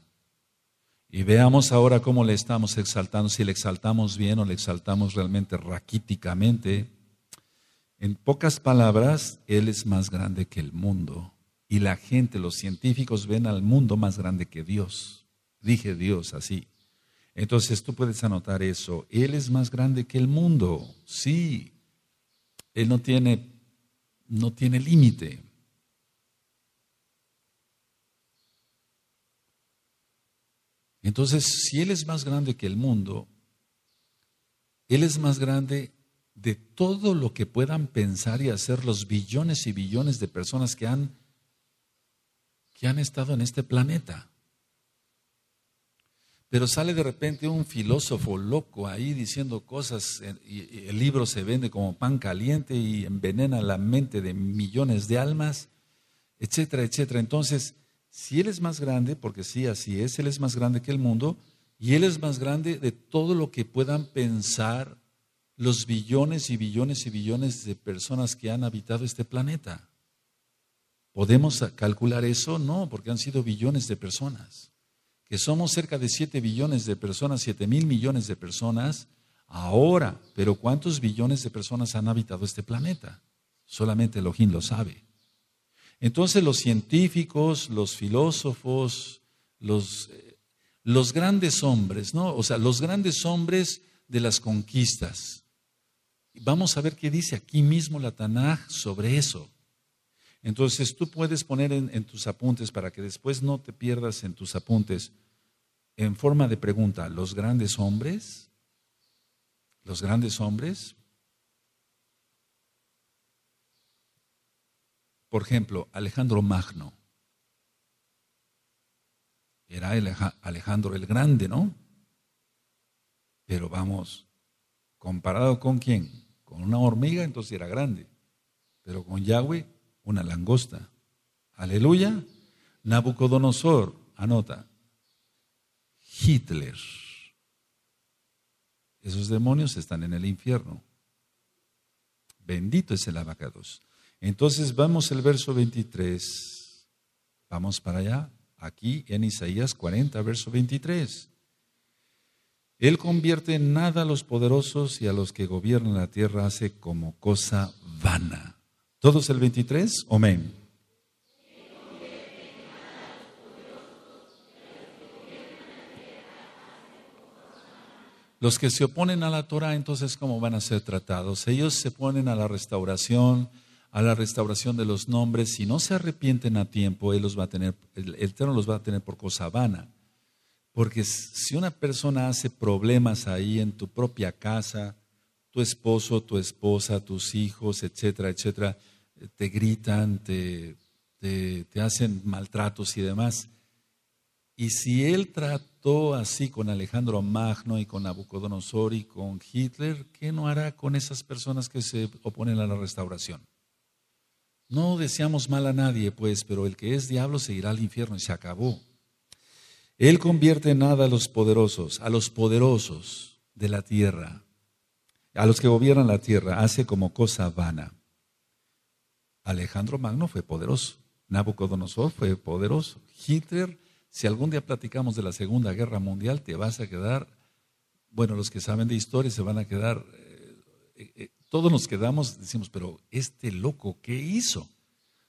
Y veamos ahora cómo le estamos exaltando, si le exaltamos bien o le exaltamos realmente raquíticamente. En pocas palabras, Él es más grande que el mundo. Y la gente, los científicos ven al mundo más grande que Dios. Dije Dios así. Entonces tú puedes anotar eso. Él es más grande que el mundo. Sí, él no tiene, no tiene límite. Entonces, si Él es más grande que el mundo, Él es más grande de todo lo que puedan pensar y hacer los billones y billones de personas que han, que han estado en este planeta. Pero sale de repente un filósofo loco ahí diciendo cosas eh, y el libro se vende como pan caliente y envenena la mente de millones de almas, etcétera, etcétera. Entonces, si Él es más grande, porque sí, así es, Él es más grande que el mundo y Él es más grande de todo lo que puedan pensar los billones y billones y billones de personas que han habitado este planeta. ¿Podemos calcular eso? No, porque han sido billones de personas que somos cerca de 7 billones de personas, 7 mil millones de personas ahora, pero ¿cuántos billones de personas han habitado este planeta? Solamente Elohim lo sabe. Entonces los científicos, los filósofos, los, eh, los grandes hombres, ¿no? O sea, los grandes hombres de las conquistas. Vamos a ver qué dice aquí mismo la Tanaj sobre eso. Entonces tú puedes poner en, tus apuntes para que después no te pierdas en tus apuntes en forma de pregunta, ¿los grandes hombres? ¿Los grandes hombres? Por ejemplo, Alejandro Magno. Era Alejandro el Grande, ¿no? Pero vamos, comparado con quién? Con una hormiga, entonces era grande. Pero con Yahweh una langosta. Aleluya. Nabucodonosor, anota, Hitler. Esos demonios están en el infierno. Bendito es el abacados. Entonces vamos al verso 23. Vamos para allá, aquí en Isaías 40, verso 23. Él convierte en nada a los poderosos y a los que gobiernan la tierra hace como cosa vana. ¿Todos el 23? Amén. Los que se oponen a la Torah, entonces, ¿cómo van a ser tratados? Ellos se ponen a la restauración, a la restauración de los nombres. Si no se arrepienten a tiempo, él va a tener, el Eterno los va a tener por cosa vana. Porque si una persona hace problemas ahí en tu propia casa, tu esposo, tu esposa, tus hijos, etcétera, etcétera, te gritan, te, te, hacen maltratos y demás. Y si él trató así con Alejandro Magno y con Nabucodonosor y con Hitler, ¿qué no hará con esas personas que se oponen a la restauración? No deseamos mal a nadie, pues, pero el que es diablo se irá al infierno y se acabó. Él convierte en nada a los poderosos, a los poderosos de la tierra, a los que gobiernan la tierra, hace como cosa vana. Alejandro Magno fue poderoso, Nabucodonosor fue poderoso, Hitler, si algún día platicamos de la Segunda Guerra Mundial, te vas a quedar, bueno, los que saben de historia se van a quedar, eh, eh, eh, todos nos quedamos, decimos, pero este loco, ¿qué hizo?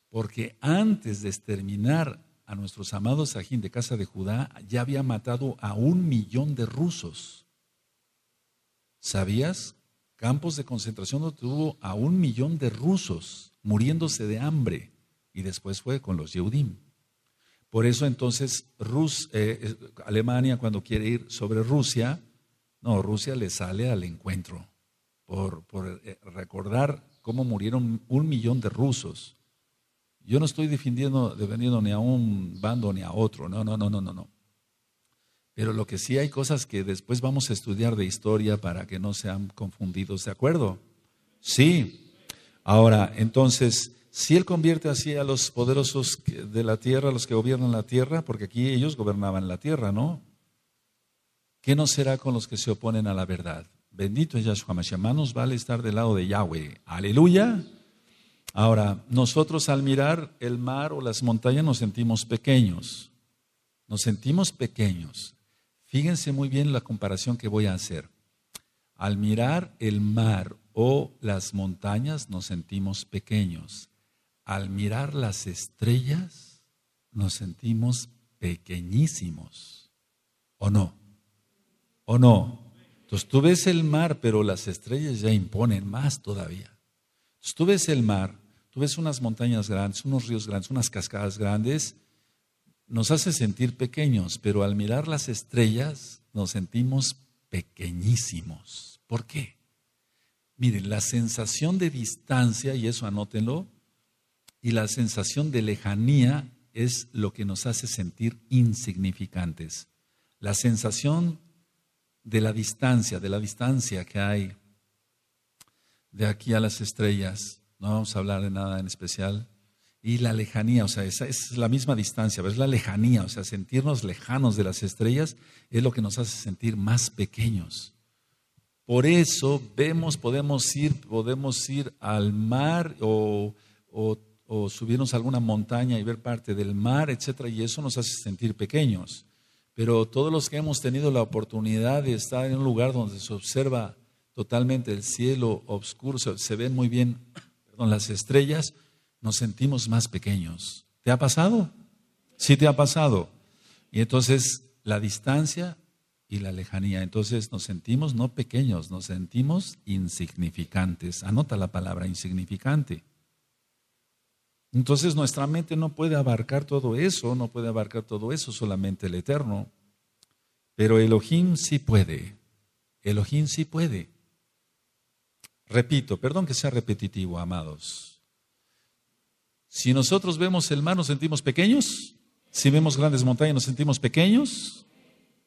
Porque antes de exterminar a nuestros amados Sajín de Casa de Judá, ya había matado a un millón de rusos. ¿Sabías campos de concentración donde tuvo a un millón de rusos muriéndose de hambre y después fue con los Yehudim. Por eso entonces eh, eh, Alemania cuando quiere ir sobre Rusia, no, Rusia le sale al encuentro por, eh, recordar cómo murieron un millón de rusos. Yo no estoy defendiendo, defendiendo ni a un bando ni a otro, no, no, no, no. no. Pero lo que sí hay cosas que después vamos a estudiar de historia para que no sean confundidos, ¿de acuerdo? Sí. Ahora, entonces, si Él convierte así a los poderosos de la tierra, a los que gobiernan la tierra, porque aquí ellos gobernaban la tierra, ¿no? ¿Qué no será con los que se oponen a la verdad? Bendito es Yahshua Mashiach. Manos vale estar del lado de Yahweh. Aleluya. Ahora, nosotros al mirar el mar o las montañas nos sentimos pequeños. Nos sentimos pequeños. Fíjense muy bien la comparación que voy a hacer. Al mirar el mar o las montañas nos sentimos pequeños. Al mirar las estrellas nos sentimos pequeñísimos. ¿O no? ¿O no? Entonces tú ves el mar, pero las estrellas ya imponen más todavía. Entonces tú ves el mar, tú ves unas montañas grandes, unos ríos grandes, unas cascadas grandes, nos hace sentir pequeños, pero al mirar las estrellas nos sentimos pequeñísimos. ¿Por qué? Miren, la sensación de distancia, y eso anótenlo, y la sensación de lejanía es lo que nos hace sentir insignificantes. La sensación de la distancia, de la distancia que hay de aquí a las estrellas, no vamos a hablar de nada en especial, y la lejanía, o sea, esa es la misma distancia, pero es la lejanía, o sea, sentirnos lejanos de las estrellas es lo que nos hace sentir más pequeños. Por eso vemos, podemos ir, podemos ir al mar o, subirnos a alguna montaña y ver parte del mar, etcétera, y eso nos hace sentir pequeños. Pero todos los que hemos tenido la oportunidad de estar en un lugar donde se observa totalmente el cielo oscuro, se, ven muy bien las estrellas, nos sentimos más pequeños. ¿Te ha pasado? Sí te ha pasado. Y entonces la distancia y la lejanía. Entonces nos sentimos no pequeños, nos sentimos insignificantes. Anota la palabra insignificante. Entonces nuestra mente no puede abarcar todo eso, no puede abarcar todo eso, solamente el eterno. Pero Elohim sí puede. Elohim sí puede. Repito, perdón que sea repetitivo, amados. Si nosotros vemos el mar, nos sentimos pequeños. Si vemos grandes montañas, nos sentimos pequeños.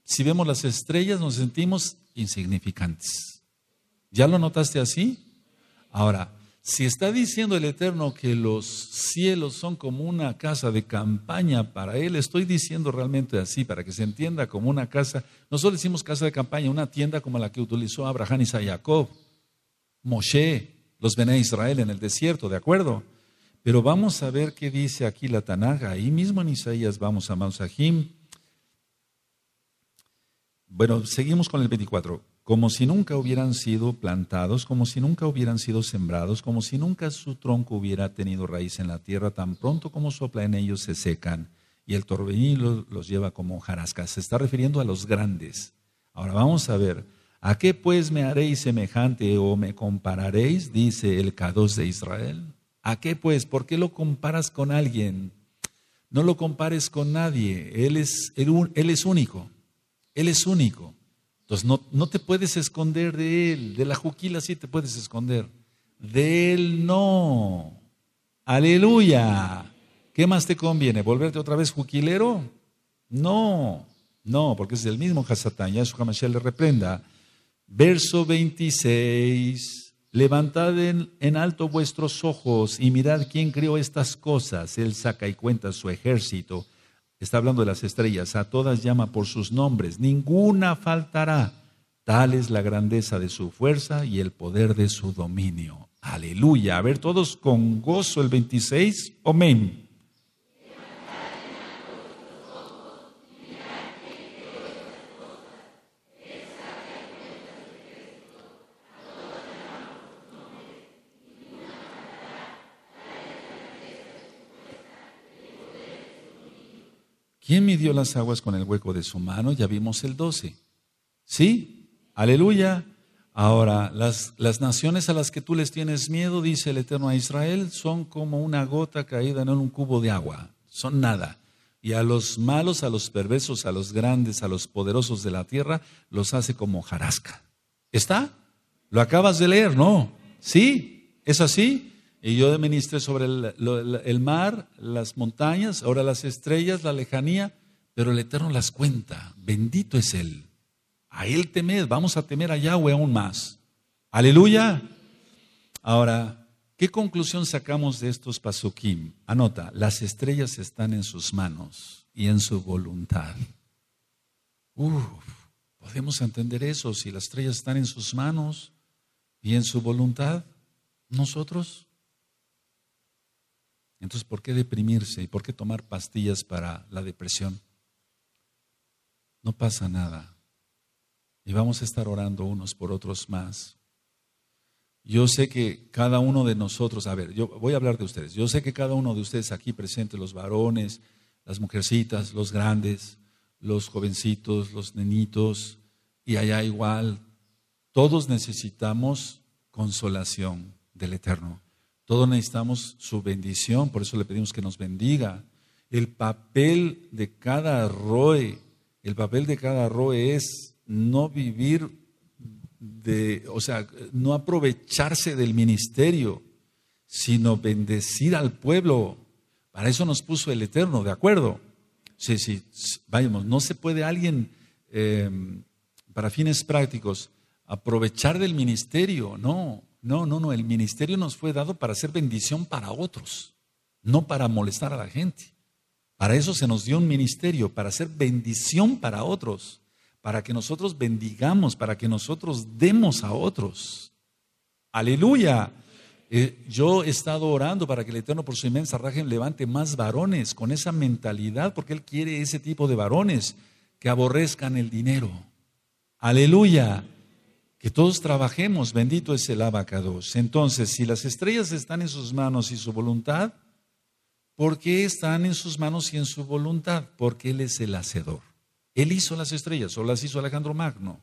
Si vemos las estrellas, nos sentimos insignificantes. ¿Ya lo notaste así? Ahora, si está diciendo el Eterno que los cielos son como una casa de campaña para Él, estoy diciendo realmente así, para que se entienda como una casa, nosotros decimos casa de campaña, una tienda como la que utilizó Abraham y Jacob, Moshe, los Bené Israel en el desierto, ¿de acuerdo? Pero vamos a ver qué dice aquí la Tanaja. Ahí mismo en Isaías vamos a Mausajim. Bueno, seguimos con el 24. Como si nunca hubieran sido plantados, como si nunca hubieran sido sembrados, como si nunca su tronco hubiera tenido raíz en la tierra, tan pronto como sopla en ellos se secan y el torbellino los lleva como jarascas. Se está refiriendo a los grandes. Ahora vamos a ver. ¿A qué pues me haréis semejante o me compararéis? Dice el Cados de Israel. ¿A qué pues? ¿Por qué lo comparas con alguien? No lo compares con nadie. Él es, él, es único. Él es único. Entonces no, no, te puedes esconder de Él. De la juquila sí te puedes esconder. De Él no. Aleluya. ¿Qué más te conviene? ¿Volverte otra vez juquilero? No. No, porque es el mismo Hasatán. Ya su Hamashiach le reprenda. Verso 26. Levantad en, alto vuestros ojos y mirad quién creó estas cosas. Él saca y cuenta su ejército. Está hablando de las estrellas. A todas llama por sus nombres. Ninguna faltará. Tal es la grandeza de su fuerza y el poder de su dominio. Aleluya. A ver, todos con gozo el 26. Amén. ¿Quién midió las aguas con el hueco de su mano? Ya vimos el 12. ¿Sí? Aleluya. Ahora, las, las, naciones a las que tú les tienes miedo, dice el Eterno a Israel, son como una gota caída en un cubo de agua, son nada. Y a los malos, a los perversos, a los grandes, a los poderosos de la tierra, los hace como jarasca. ¿Está? ¿Lo acabas de leer? No. ¿Sí? ¿Es así? Y yo administré sobre el, mar, las montañas, ahora las estrellas, la lejanía, pero el Eterno las cuenta. Bendito es Él. A Él temed, vamos a temer a Yahweh aún más. Aleluya. Ahora, ¿qué conclusión sacamos de estos pasukim? Anota, las estrellas están en sus manos y en su voluntad. Uf, podemos entender eso si las estrellas están en sus manos y en su voluntad. Nosotros entonces, ¿por qué deprimirse y por qué tomar pastillas para la depresión? No pasa nada. Y vamos a estar orando unos por otros más. Yo sé que cada uno de nosotros, a ver, yo voy a hablar de ustedes. Yo sé que cada uno de ustedes aquí presentes, los varones, las mujercitas, los grandes, los jovencitos, los nenitos, y allá igual, todos necesitamos consolación del Eterno. Todos necesitamos su bendición, por eso le pedimos que nos bendiga. El papel de cada ROE, el papel de cada ROE es no vivir de, o sea, no aprovecharse del ministerio, sino bendecir al pueblo. Para eso nos puso el Eterno, ¿de acuerdo? Sí, sí, vayamos, no se puede alguien, em, para fines prácticos, aprovechar del ministerio, no. No, no, no, el ministerio nos fue dado para hacer bendición para otros, no para molestar a la gente. Para eso se nos dio un ministerio, para hacer bendición para otros, para que nosotros bendigamos, para que nosotros demos a otros. Aleluya. Eh, yo he estado orando para que el Eterno por su inmensa raje levante más varones con esa mentalidad, porque Él quiere ese tipo de varones que aborrezcan el dinero. Aleluya que todos trabajemos, bendito es el abacados. Entonces, si las estrellas están en sus manos y su voluntad, ¿por qué están en sus manos y en su voluntad? Porque Él es el hacedor. Él hizo las estrellas, o las hizo Alejandro Magno,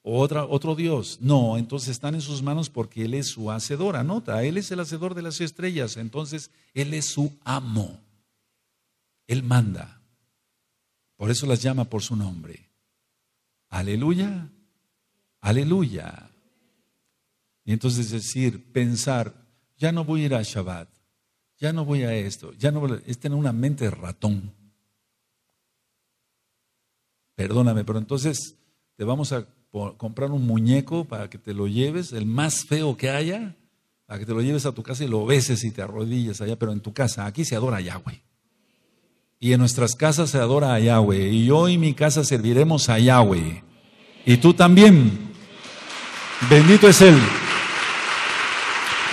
o otro Dios. No, entonces están en sus manos porque Él es su hacedor. Anota, Él es el hacedor de las estrellas, entonces Él es su amo. Él manda. Por eso las llama por su nombre. Aleluya. Aleluya. Y entonces decir, pensar, ya no voy a ir a Shabbat, ya no voy a esto, ya no voy a... es tener una mente de ratón. Perdóname, pero entonces te vamos a comprar un muñeco para que te lo lleves, el más feo que haya, para que te lo lleves a tu casa y lo beses y te arrodillas allá, pero en tu casa, aquí se adora a Yahweh. Y en nuestras casas se adora a Yahweh. Y yo y mi casa serviremos a Yahweh. Y tú también. Bendito es Él.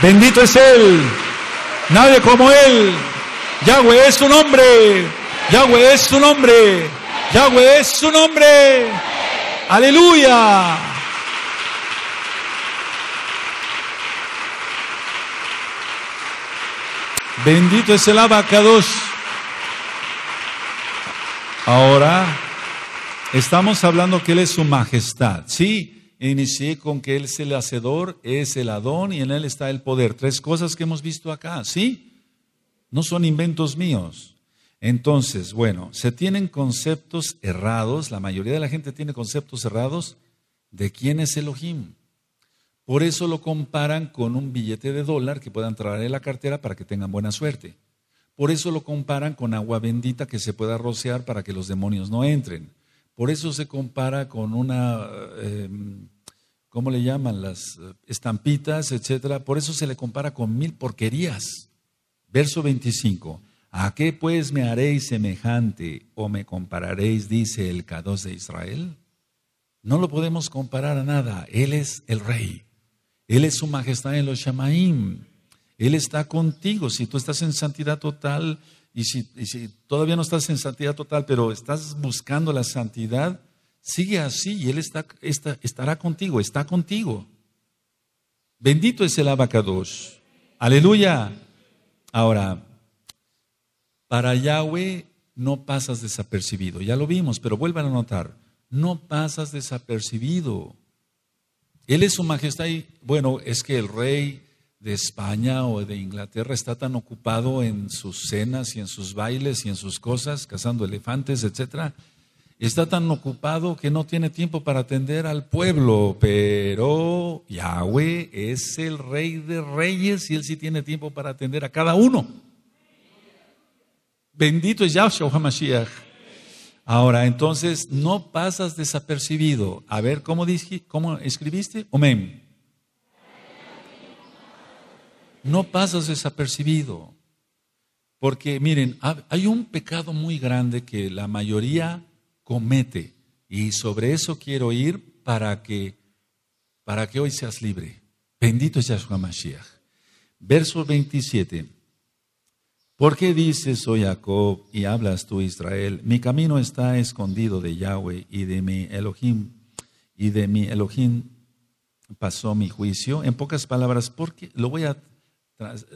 Bendito es Él. Nadie como Él. Yahweh es su nombre. Yahweh es su nombre. Yahweh es su nombre. Aleluya. Bendito es el dos. Ahora estamos hablando que Él es su majestad. Sí, Inicié con que Él es el hacedor, es el Adón y en Él está el poder. Tres cosas que hemos visto acá, ¿sí? No son inventos míos. Entonces, bueno, se tienen conceptos errados, la mayoría de la gente tiene conceptos errados de quién es Elohim. Por eso lo comparan con un billete de dólar que puedan traer en la cartera para que tengan buena suerte. Por eso lo comparan con agua bendita que se pueda rociar para que los demonios no entren. Por eso se compara con una, eh, ¿cómo le llaman? Las estampitas, etcétera. Por eso se le compara con mil porquerías. Verso 25. ¿A qué pues me haréis semejante o me compararéis, dice el Cados de Israel? No lo podemos comparar a nada. Él es el rey. Él es su majestad en los Shamaim. Él está contigo. Si tú estás en santidad total, y si, si todavía no estás en santidad total, pero estás buscando la santidad, sigue así y Él está, estará contigo, está contigo. Bendito es el abacados. Aleluya. Ahora, para Yahweh no pasas desapercibido. Ya lo vimos, pero vuelvan a notar. No pasas desapercibido. Él es su majestad y, bueno, es que el rey de España o de Inglaterra está tan ocupado en sus cenas y en sus bailes y en sus cosas, cazando elefantes, etcétera, está tan ocupado que no tiene tiempo para atender al pueblo, pero Yahweh es el rey de reyes y él sí tiene tiempo para atender a cada uno. Bendito es Yahshua Mashiach Ahora, entonces, no pasas desapercibido. A ver, ¿cómo, dije, cómo escribiste? omen. No pasas desapercibido. Porque miren, hay un pecado muy grande que la mayoría comete y sobre eso quiero ir para que para que hoy seas libre. Bendito es Yahshua Mashiach. Verso 27. ¿Por qué dices, oh Jacob, y hablas tú, Israel? Mi camino está escondido de Yahweh y de mi Elohim, y de mi Elohim pasó mi juicio. En pocas palabras, porque lo voy a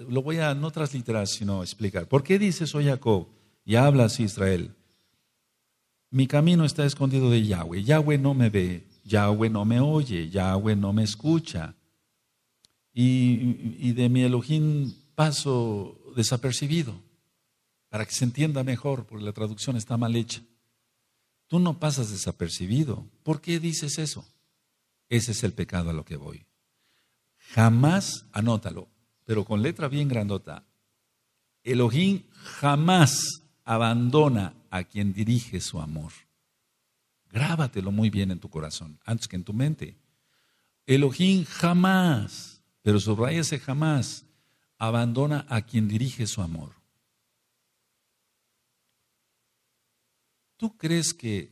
lo voy a no transliterar, sino explicar. ¿Por qué dices, oh Jacob, y hablas Israel? Mi camino está escondido de Yahweh. Yahweh no me ve, Yahweh no me oye, Yahweh no me escucha. Y, y de mi Elohim paso desapercibido, para que se entienda mejor, porque la traducción está mal hecha. Tú no pasas desapercibido. ¿Por qué dices eso? Ese es el pecado a lo que voy. Jamás, anótalo, pero con letra bien grandota. Elohim jamás abandona a quien dirige su amor. Grábatelo muy bien en tu corazón, antes que en tu mente. Elohim jamás, pero subraya jamás, abandona a quien dirige su amor. ¿Tú crees que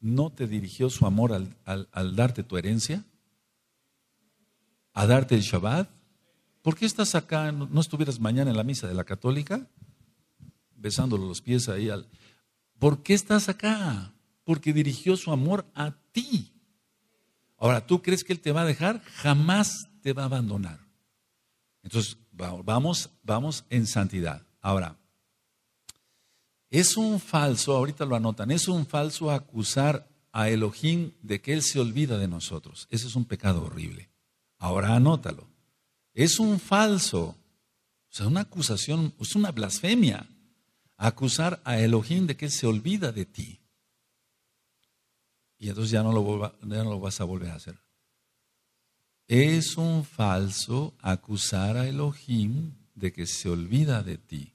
no te dirigió su amor al, al darte tu herencia? ¿A darte el Shabbat? ¿Por qué estás acá? ¿No estuvieras mañana en la misa de la católica? Besándole los pies ahí al... ¿Por qué estás acá? Porque dirigió su amor a ti. Ahora, ¿tú crees que Él te va a dejar? Jamás te va a abandonar. Entonces, vamos, vamos en santidad. Ahora, es un falso, ahorita lo anotan, es un falso acusar a Elohim de que Él se olvida de nosotros. Ese es un pecado horrible. Ahora anótalo es un falso. O sea, una acusación, es una blasfemia acusar a Elohim de que se olvida de ti. Y entonces ya no lo, ya no lo vas a volver a hacer. Es un falso acusar a Elohim de que se olvida de ti.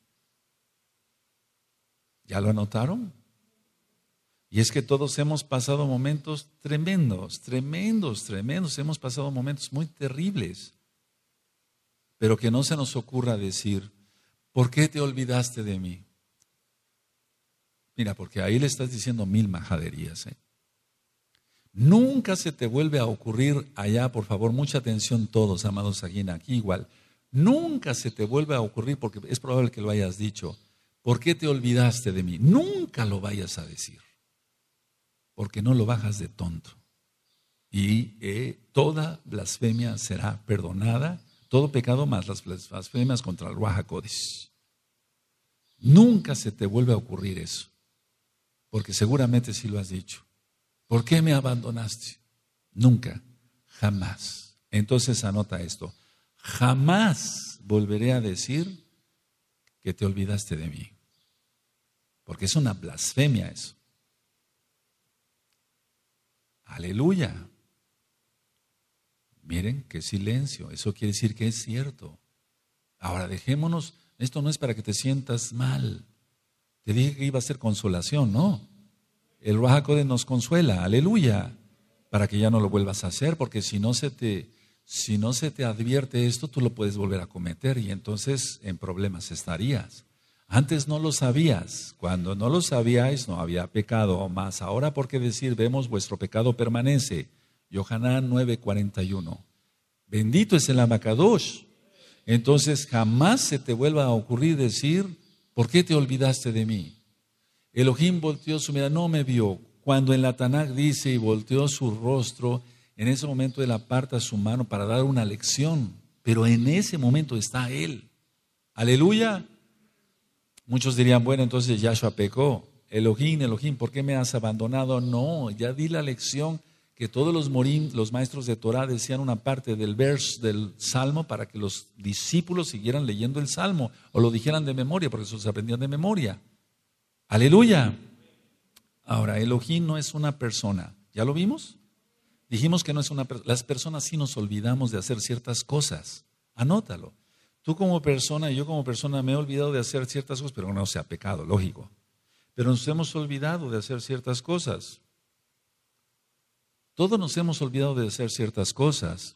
¿Ya lo anotaron? Y es que todos hemos pasado momentos tremendos, tremendos, tremendos. Hemos pasado momentos muy terribles pero que no se nos ocurra decir, ¿por qué te olvidaste de mí? Mira, porque ahí le estás diciendo mil majaderías. ¿eh? Nunca se te vuelve a ocurrir allá, por favor, mucha atención todos, amados aquí, aquí igual. Nunca se te vuelve a ocurrir, porque es probable que lo hayas dicho, ¿por qué te olvidaste de mí? Nunca lo vayas a decir, porque no lo bajas de tonto. Y eh, toda blasfemia será perdonada todo pecado más las blasfemias contra el Ruajacodis. Nunca se te vuelve a ocurrir eso, porque seguramente sí lo has dicho. ¿Por qué me abandonaste? Nunca, jamás. Entonces anota esto, jamás volveré a decir que te olvidaste de mí, porque es una blasfemia eso. Aleluya. Miren, qué silencio. Eso quiere decir que es cierto. Ahora dejémonos, esto no es para que te sientas mal. Te dije que iba a ser consolación, ¿no? El de nos consuela, aleluya, para que ya no lo vuelvas a hacer, porque si no se te, si no se te advierte esto, tú lo puedes volver a cometer y entonces en problemas estarías. Antes no lo sabías, cuando no lo sabíais no había pecado más. Ahora porque decir, vemos vuestro pecado permanece Yohanan 9:41. Bendito es el Amacadosh. Entonces jamás se te vuelva a ocurrir decir, ¿por qué te olvidaste de mí? Elohim volteó su mirada, no me vio. Cuando en la Tanakh dice y volteó su rostro, en ese momento él aparta su mano para dar una lección, pero en ese momento está él. Aleluya. Muchos dirían, bueno, entonces Yahshua pecó. Elohim, Elohim, ¿por qué me has abandonado? No, ya di la lección que todos los morim, los maestros de Torah, decían una parte del verso del Salmo para que los discípulos siguieran leyendo el Salmo o lo dijeran de memoria, porque eso se aprendían de memoria. Aleluya. Ahora, Elohim no es una persona. ¿Ya lo vimos? Dijimos que no es una persona. Las personas sí nos olvidamos de hacer ciertas cosas. Anótalo. Tú como persona y yo como persona me he olvidado de hacer ciertas cosas, pero no sea pecado, lógico. Pero nos hemos olvidado de hacer ciertas cosas. Todos nos hemos olvidado de hacer ciertas cosas.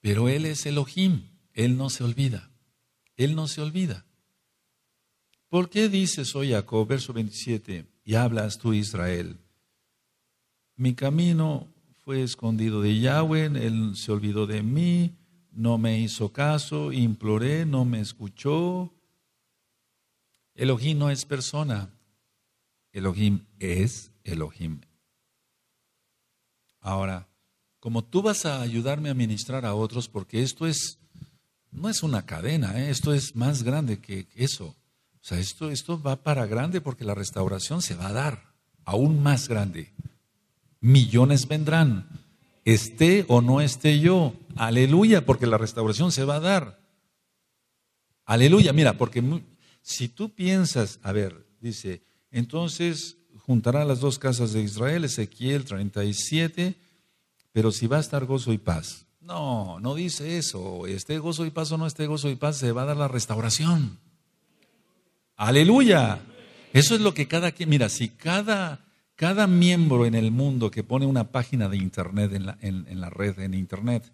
Pero Él es Elohim, Él no se olvida, Él no se olvida. ¿Por qué dices, hoy Jacob, verso 27, y hablas tú Israel? Mi camino fue escondido de Yahweh, Él se olvidó de mí, no me hizo caso, imploré, no me escuchó. Elohim no es persona. Elohim es Elohim. Ahora, como tú vas a ayudarme a ministrar a otros, porque esto es, no es una cadena, ¿eh? esto es más grande que eso. O sea, esto, esto va para grande porque la restauración se va a dar, aún más grande. Millones vendrán, esté o no esté yo. Aleluya, porque la restauración se va a dar. Aleluya, mira, porque si tú piensas, a ver, dice, entonces juntará las dos casas de Israel, Ezequiel 37, pero si va a estar gozo y paz. No, no dice eso. Esté gozo y paz o no esté gozo y paz, se va a dar la restauración. Aleluya. Eso es lo que cada quien, mira, si cada, cada miembro en el mundo que pone una página de internet en la red, en internet,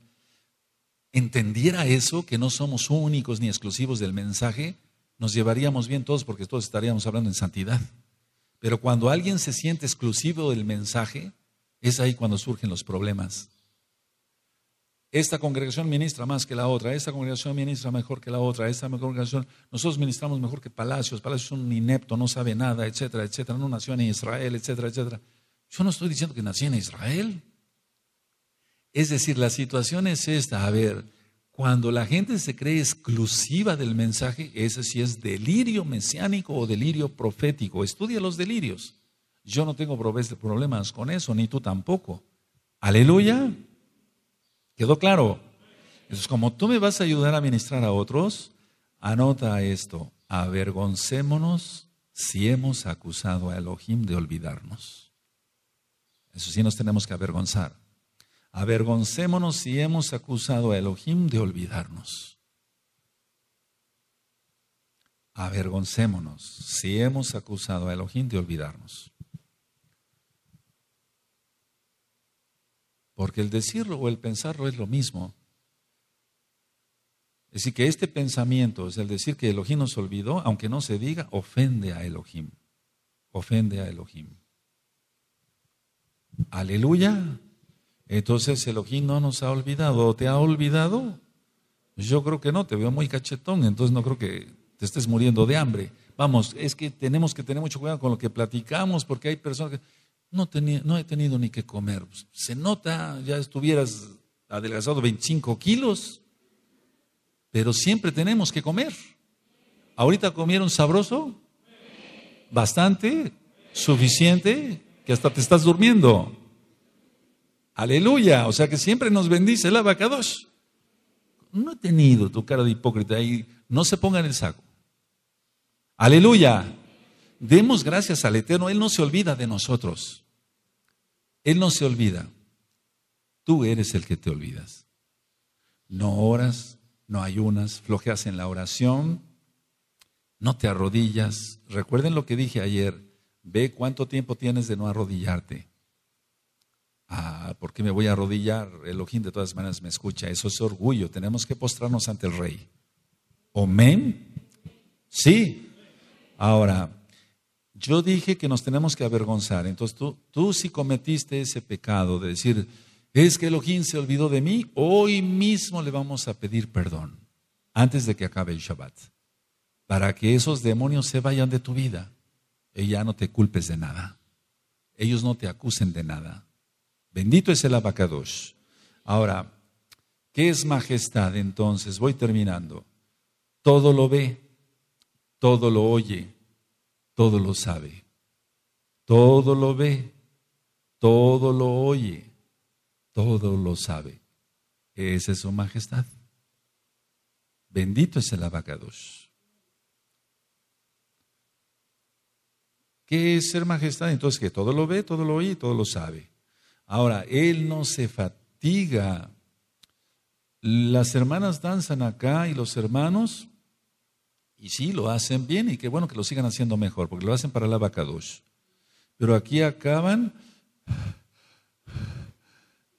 entendiera eso, que no somos únicos ni exclusivos del mensaje, nos llevaríamos bien todos porque todos estaríamos hablando en santidad. Pero cuando alguien se siente exclusivo del mensaje, es ahí cuando surgen los problemas. Esta congregación ministra más que la otra, esta congregación ministra mejor que la otra, esta congregación, nosotros ministramos mejor que Palacios, Palacios es un inepto, no sabe nada, etcétera, etcétera, no nació en Israel, etcétera, etcétera. Yo no estoy diciendo que nací en Israel. Es decir, la situación es esta, a ver, cuando la gente se cree exclusiva del mensaje, ese sí es delirio mesiánico o delirio profético. Estudia los delirios. Yo no tengo problemas con eso, ni tú tampoco. Aleluya. ¿Quedó claro? Entonces, como tú me vas a ayudar a ministrar a otros, anota esto. Avergoncémonos si hemos acusado a Elohim de olvidarnos. Eso sí nos tenemos que avergonzar avergoncémonos si hemos acusado a Elohim de olvidarnos. Avergoncémonos si hemos acusado a Elohim de olvidarnos. Porque el decirlo o el pensarlo es lo mismo. Es decir, que este pensamiento, es el decir que Elohim nos olvidó, aunque no se diga, ofende a Elohim. Ofende a Elohim. Aleluya. Entonces Elohim no nos ha olvidado. ¿Te ha olvidado? Yo creo que no, te veo muy cachetón, entonces no creo que te estés muriendo de hambre. Vamos, es que tenemos que tener mucho cuidado con lo que platicamos, porque hay personas que no, no he tenido ni que comer. Se nota, ya estuvieras adelgazado 25 kilos, pero siempre tenemos que comer. ¿Ahorita comieron sabroso? ¿Bastante? ¿Suficiente? Que hasta te estás durmiendo. Aleluya, o sea que siempre nos bendice el abacados. No he tenido tu cara de hipócrita ahí no se ponga en el saco. Aleluya. Demos gracias al Eterno, Él no se olvida de nosotros. Él no se olvida. Tú eres el que te olvidas. No oras, no ayunas, flojeas en la oración, no te arrodillas. Recuerden lo que dije ayer, ve cuánto tiempo tienes de no arrodillarte. ¿Por qué me voy a arrodillar? Elohim de todas maneras me escucha. Eso es orgullo. Tenemos que postrarnos ante el rey. ¿Omen? Sí. Ahora, yo dije que nos tenemos que avergonzar. Entonces tú, tú si cometiste ese pecado de decir, es que Elohim se olvidó de mí, hoy mismo le vamos a pedir perdón antes de que acabe el Shabbat. Para que esos demonios se vayan de tu vida y ya no te culpes de nada. Ellos no te acusen de nada. Bendito es el abacadosh. Ahora, ¿qué es majestad entonces? Voy terminando. Todo lo ve, todo lo oye, todo lo sabe. Todo lo ve, todo lo oye, todo lo sabe. Esa es su majestad. Bendito es el abacados. ¿Qué es ser majestad? Entonces que todo lo ve, todo lo oye, todo lo sabe. Ahora, Él no se fatiga. Las hermanas danzan acá y los hermanos, y sí, lo hacen bien, y qué bueno que lo sigan haciendo mejor, porque lo hacen para la dos. Pero aquí acaban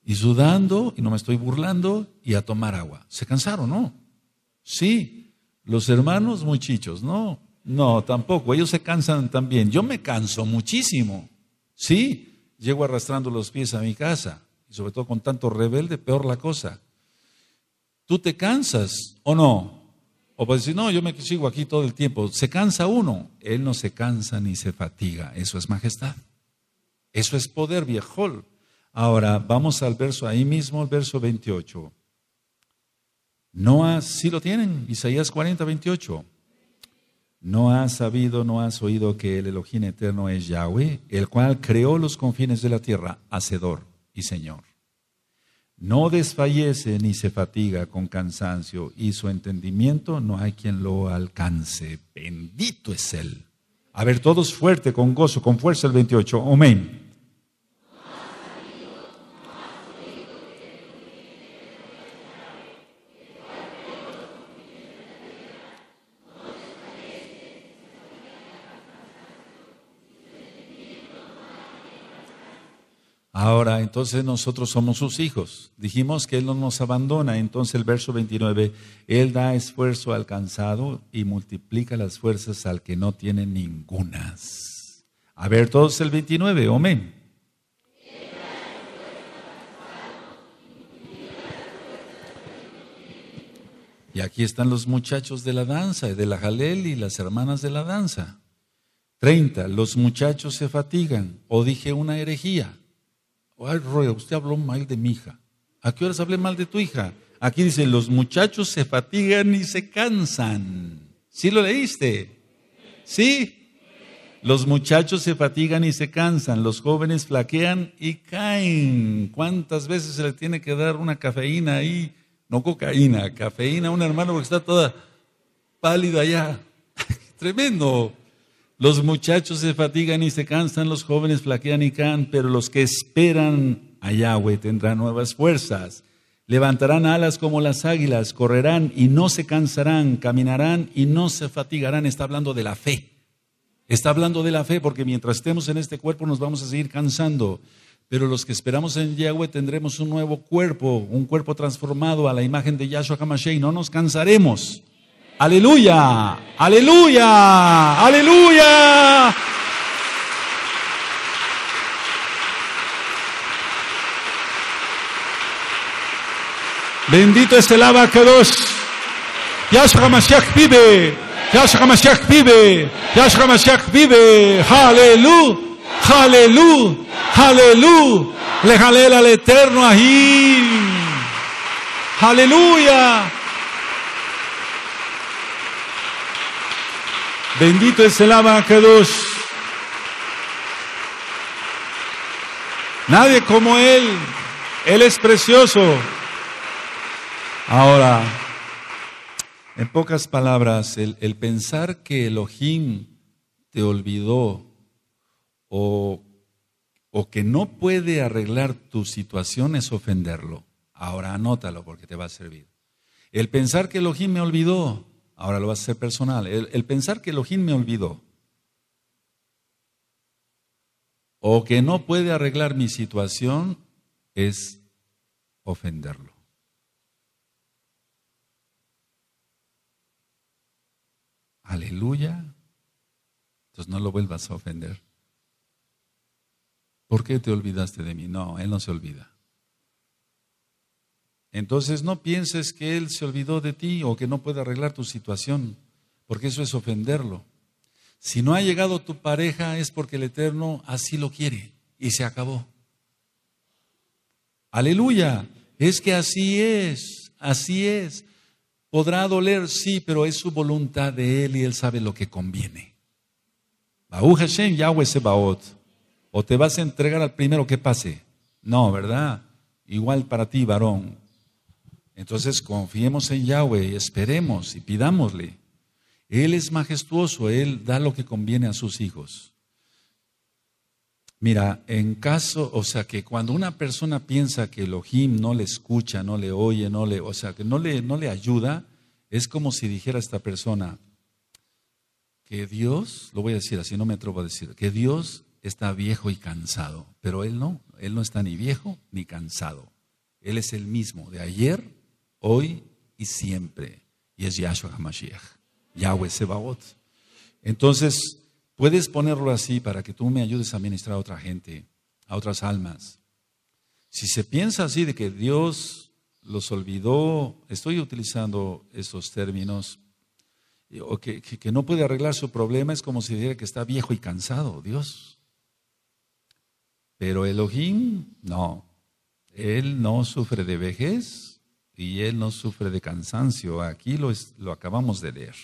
y sudando, y no me estoy burlando, y a tomar agua. ¿Se cansaron, no? Sí, los hermanos muchachos, no, no, tampoco, ellos se cansan también. Yo me canso muchísimo, sí, llego arrastrando los pies a mi casa, y sobre todo con tanto rebelde, peor la cosa. ¿Tú te cansas o no? O puedes decir, no, yo me sigo aquí todo el tiempo. ¿Se cansa uno? Él no se cansa ni se fatiga. Eso es majestad. Eso es poder, viejol. Ahora, vamos al verso, ahí mismo, el verso 28. No así lo tienen, Isaías 40, 28. ¿No has sabido, no has oído que el Elohim eterno es Yahweh, el cual creó los confines de la tierra, Hacedor y Señor? No desfallece ni se fatiga con cansancio, y su entendimiento no hay quien lo alcance. Bendito es Él. A ver, todos fuerte, con gozo, con fuerza el 28. Amén. Ahora, entonces nosotros somos sus hijos. Dijimos que Él no nos abandona. Entonces el verso 29, Él da esfuerzo al cansado y multiplica las fuerzas al que no tiene ningunas. A ver todos el 29, amén. Y aquí están los muchachos de la danza, de la Jalel y las hermanas de la danza. 30. Los muchachos se fatigan. O dije una herejía. Ay, Roy, usted habló mal de mi hija. ¿A qué horas hablé mal de tu hija? Aquí dice, los muchachos se fatigan y se cansan. ¿Sí lo leíste? ¿Sí? Los muchachos se fatigan y se cansan, los jóvenes flaquean y caen. ¿Cuántas veces se le tiene que dar una cafeína ahí? No cocaína, cafeína a un hermano porque está toda pálida allá. Tremendo. Los muchachos se fatigan y se cansan, los jóvenes flaquean y caen, pero los que esperan a Yahweh tendrán nuevas fuerzas. Levantarán alas como las águilas, correrán y no se cansarán, caminarán y no se fatigarán. Está hablando de la fe. Está hablando de la fe porque mientras estemos en este cuerpo nos vamos a seguir cansando. Pero los que esperamos en Yahweh tendremos un nuevo cuerpo, un cuerpo transformado a la imagen de Yahshua Hamashiach y no nos cansaremos. Aleluya, aleluya, aleluya. Bendito es el Abacados. Yash Mashiach vive. Yash Mashiach vive. Yash Mashiach vive. Aleluya. Aleluya. Aleluya. Le jalé al Eterno ahí. Aleluya. Bendito es el Abacadosh. Nadie como Él. Él es precioso. Ahora, en pocas palabras, el, pensar que Elohim te olvidó o, o que no puede arreglar tu situación es ofenderlo. Ahora anótalo porque te va a servir. El pensar que Elohim me olvidó Ahora lo vas a hacer personal. El, pensar que Elohim me olvidó o que no puede arreglar mi situación es ofenderlo. Aleluya. Entonces no lo vuelvas a ofender. ¿Por qué te olvidaste de mí? No, Él no se olvida. Entonces no pienses que Él se olvidó de ti o que no puede arreglar tu situación, porque eso es ofenderlo. Si no ha llegado tu pareja es porque el Eterno así lo quiere y se acabó. Aleluya, es que así es, así es. Podrá doler, sí, pero es su voluntad de Él y Él sabe lo que conviene. Baú Yahweh Sebaot. O te vas a entregar al primero que pase. No, ¿verdad? Igual para ti, varón. Entonces confiemos en Yahweh, esperemos y pidámosle. Él es majestuoso, Él da lo que conviene a sus hijos. Mira, en caso, o sea, que cuando una persona piensa que Elohim no le escucha, no le oye, no le, o sea, que no le, no le ayuda, es como si dijera esta persona que Dios, lo voy a decir así, no me atrevo a decir, que Dios está viejo y cansado, pero Él no, Él no está ni viejo ni cansado. Él es el mismo de ayer, hoy y siempre. Y es Yahshua HaMashiach, Yahweh Sebaot. Entonces, puedes ponerlo así para que tú me ayudes a ministrar a otra gente, a otras almas. Si se piensa así de que Dios los olvidó, estoy utilizando esos términos, o que, que, que no puede arreglar su problema, es como si dijera que está viejo y cansado, Dios. Pero Elohim, no. Él no sufre de vejez, y Él no sufre de cansancio. Aquí lo, acabamos de leer.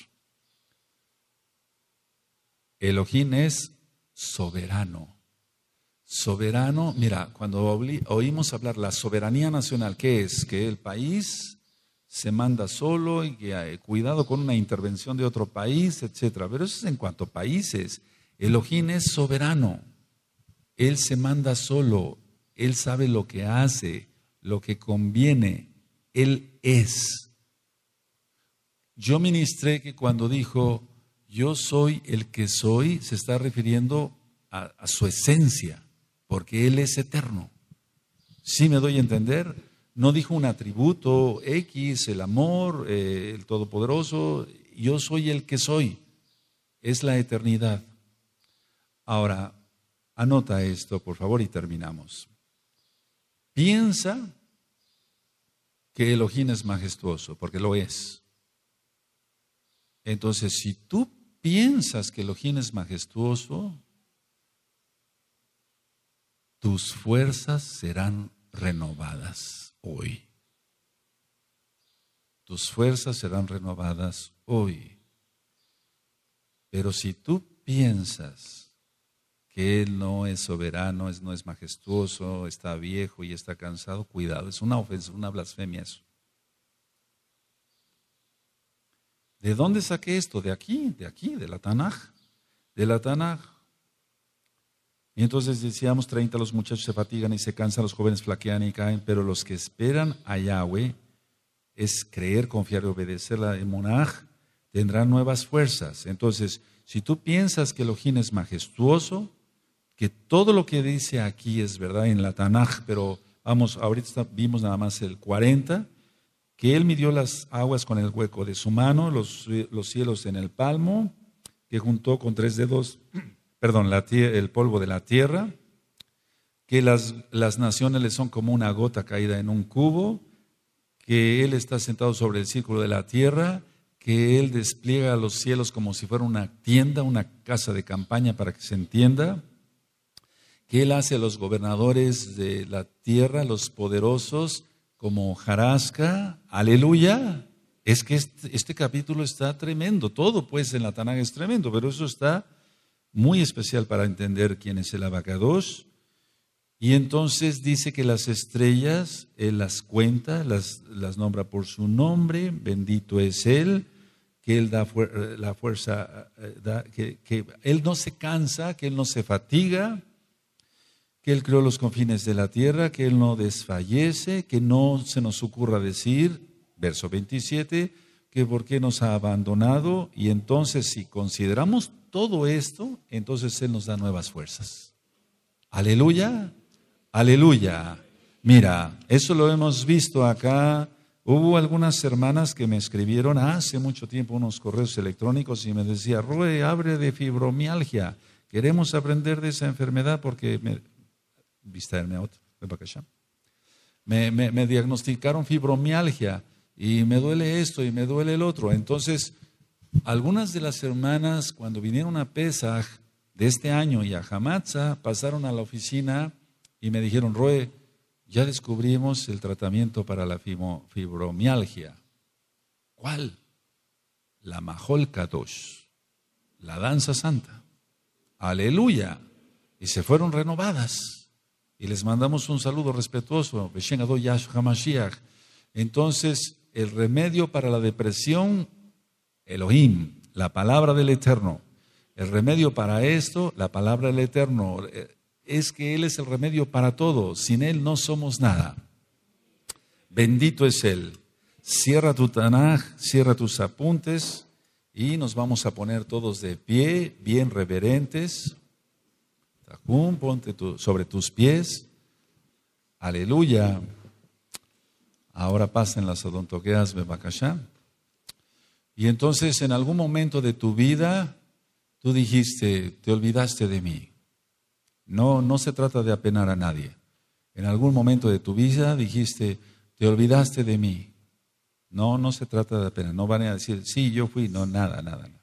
Elohim es soberano. Soberano, mira, cuando oímos hablar la soberanía nacional, ¿qué es? Que el país se manda solo y que eh, cuidado con una intervención de otro país, etcétera. Pero eso es en cuanto a países. Elohim es soberano. Él se manda solo. Él sabe lo que hace, lo que conviene. Él es. Yo ministré que cuando dijo, yo soy el que soy, se está refiriendo a, su esencia, porque Él es eterno. ¿Sí me doy a entender? No dijo un atributo X, el amor, eh, el todopoderoso, yo soy el que soy. Es la eternidad. Ahora, anota esto, por favor, y terminamos. Piensa que Elohim es majestuoso, porque lo es. Entonces, si tú piensas que Elohim es majestuoso, tus fuerzas serán renovadas hoy. Tus fuerzas serán renovadas hoy. Pero si tú piensas él no es soberano, es, no es majestuoso, está viejo y está cansado, cuidado, es una ofensa, una blasfemia eso. ¿De dónde saqué esto? De aquí, de aquí, de la Tanaj, de la Tanaj. Y entonces decíamos, 30, los muchachos se fatigan y se cansan, los jóvenes flaquean y caen, pero los que esperan a Yahweh es creer, confiar y obedecer la monaj, tendrán nuevas fuerzas. Entonces, si tú piensas que Elohim es majestuoso, que todo lo que dice aquí es verdad en la Tanaj, pero vamos, ahorita vimos nada más el 40, que él midió las aguas con el hueco de su mano, los, cielos en el palmo, que juntó con tres dedos, perdón, la, el polvo de la tierra, que las, las naciones le son como una gota caída en un cubo, que él está sentado sobre el círculo de la tierra, que él despliega los cielos como si fuera una tienda, una casa de campaña para que se entienda, que Él hace a los gobernadores de la tierra, los poderosos, como jarasca. Aleluya. Es que este, este capítulo está tremendo. Todo pues en la Tanaga es tremendo, pero eso está muy especial para entender quién es el abacados. Y entonces dice que las estrellas, Él las cuenta, las, las nombra por su nombre, bendito es Él, que Él da eh, la fuerza, eh, que, que Él no se cansa, que Él no se fatiga, que Él creó los confines de la tierra, que Él no desfallece, que no se nos ocurra decir, verso 27, que por qué nos ha abandonado. Y entonces si consideramos todo esto, entonces Él nos da nuevas fuerzas. Aleluya, aleluya. Mira, eso lo hemos visto acá. Hubo algunas hermanas que me escribieron hace mucho tiempo unos correos electrónicos y me decía, Rue, abre de fibromialgia. Queremos aprender de esa enfermedad porque me, Vista Me, me, diagnosticaron fibromialgia y me duele esto y me duele el otro. Entonces, algunas de las hermanas cuando vinieron a Pesaj de este año y a Hamatza pasaron a la oficina y me dijeron, Roe, ya descubrimos el tratamiento para la fibromialgia. ¿Cuál? La Majol Kadosh, la danza santa. Aleluya. Y se fueron renovadas. Y les mandamos un saludo respetuoso. Entonces, el remedio para la depresión, Elohim, la palabra del Eterno. El remedio para esto, la palabra del Eterno, eh, es que Él es el remedio para todo. Sin Él no somos nada. Bendito es Él. Cierra tu Tanaj, cierra tus apuntes y nos vamos a poner todos de pie, bien reverentes ponte sobre tus pies. Aleluya. Ahora pasen las odontoqueas Bebacashá. Y entonces en algún momento de tu vida tú dijiste, te olvidaste de mí. No, no se trata de apenar a nadie. En algún momento de tu vida dijiste, te olvidaste de mí. No, no se trata de apenar. No van a decir, sí, yo fui. No, nada, nada. nada.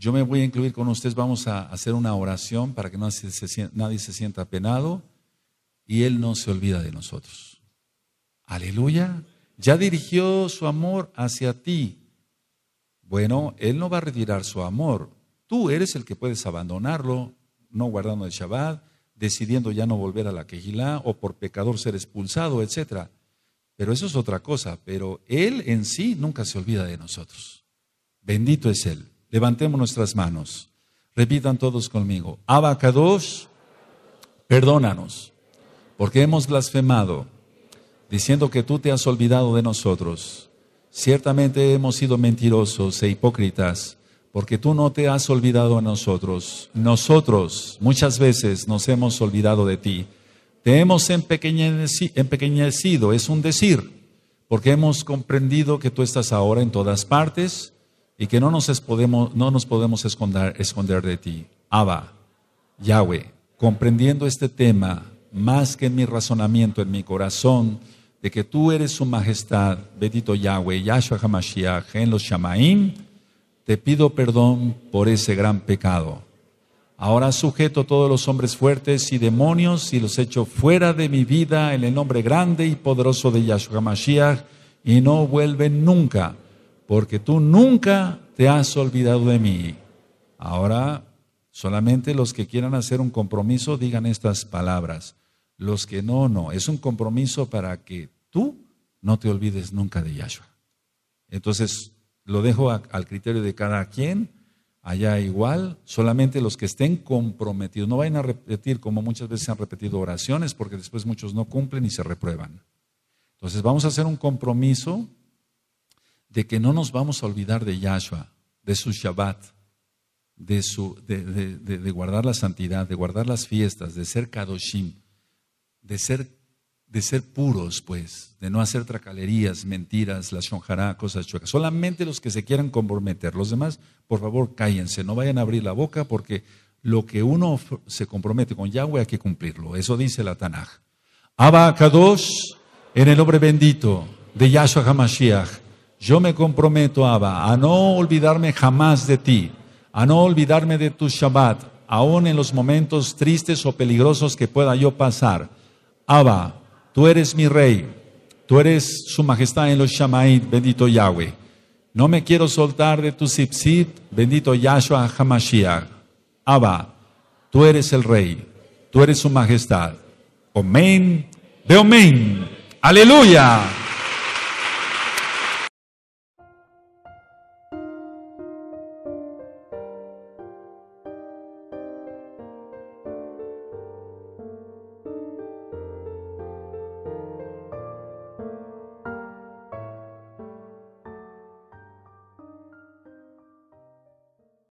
Yo me voy a incluir con ustedes, vamos a hacer una oración para que nadie se, sienta penado y Él no se olvida de nosotros. Aleluya. Ya dirigió su amor hacia ti. Bueno, Él no va a retirar su amor. Tú eres el que puedes abandonarlo, no guardando el Shabbat, decidiendo ya no volver a la Kejilá o por pecador ser expulsado, etc. Pero eso es otra cosa. Pero Él en sí nunca se olvida de nosotros. Bendito es Él. Levantemos nuestras manos. Repitan todos conmigo. Abacados, perdónanos, porque hemos blasfemado, diciendo que tú te has olvidado de nosotros. Ciertamente hemos sido mentirosos e hipócritas, porque tú no te has olvidado de nosotros. Nosotros muchas veces nos hemos olvidado de ti. Te hemos empequeñecido, es un decir, porque hemos comprendido que tú estás ahora en todas partes y que no nos podemos, no nos podemos esconder, esconder de ti. Abba, Yahweh, comprendiendo este tema más que en mi razonamiento, en mi corazón, de que tú eres su majestad, bendito Yahweh, Yahshua HaMashiach, en los Shamaim, te pido perdón por ese gran pecado. Ahora sujeto a todos los hombres fuertes y demonios y los echo fuera de mi vida en el nombre grande y poderoso de Yahshua HaMashiach y no vuelven nunca porque tú nunca te has olvidado de mí. Ahora, solamente los que quieran hacer un compromiso digan estas palabras. Los que no, no. Es un compromiso para que tú no te olvides nunca de Yahshua. Entonces, lo dejo al criterio de cada quien. Allá igual, solamente los que estén comprometidos. No vayan a repetir como muchas veces se han repetido oraciones, porque después muchos no cumplen y se reprueban. Entonces, vamos a hacer un compromiso de que no nos vamos a olvidar de Yahshua, de su Shabbat, de, su, de, guardar la santidad, de guardar las fiestas, de ser kadoshim, de ser, de ser puros, pues, de no hacer tracalerías, mentiras, las shonjará, cosas chuecas. Solamente los que se quieran comprometer. Los demás, por favor, cállense, no vayan a abrir la boca porque lo que uno se compromete con Yahweh hay que cumplirlo. Eso dice la Tanaj. Abba Kadosh, en el hombre bendito de Yahshua HaMashiach yo me comprometo, Abba, a no olvidarme jamás de ti, a no olvidarme de tu Shabbat, aun en los momentos tristes o peligrosos que pueda yo pasar. Abba, tú eres mi rey, tú eres su majestad en los Shamaid, bendito Yahweh. No me quiero soltar de tu Sipsit, bendito Yahshua Hamashiach. Abba, tú eres el rey, tú eres su majestad. Amén, de amén. Aleluya.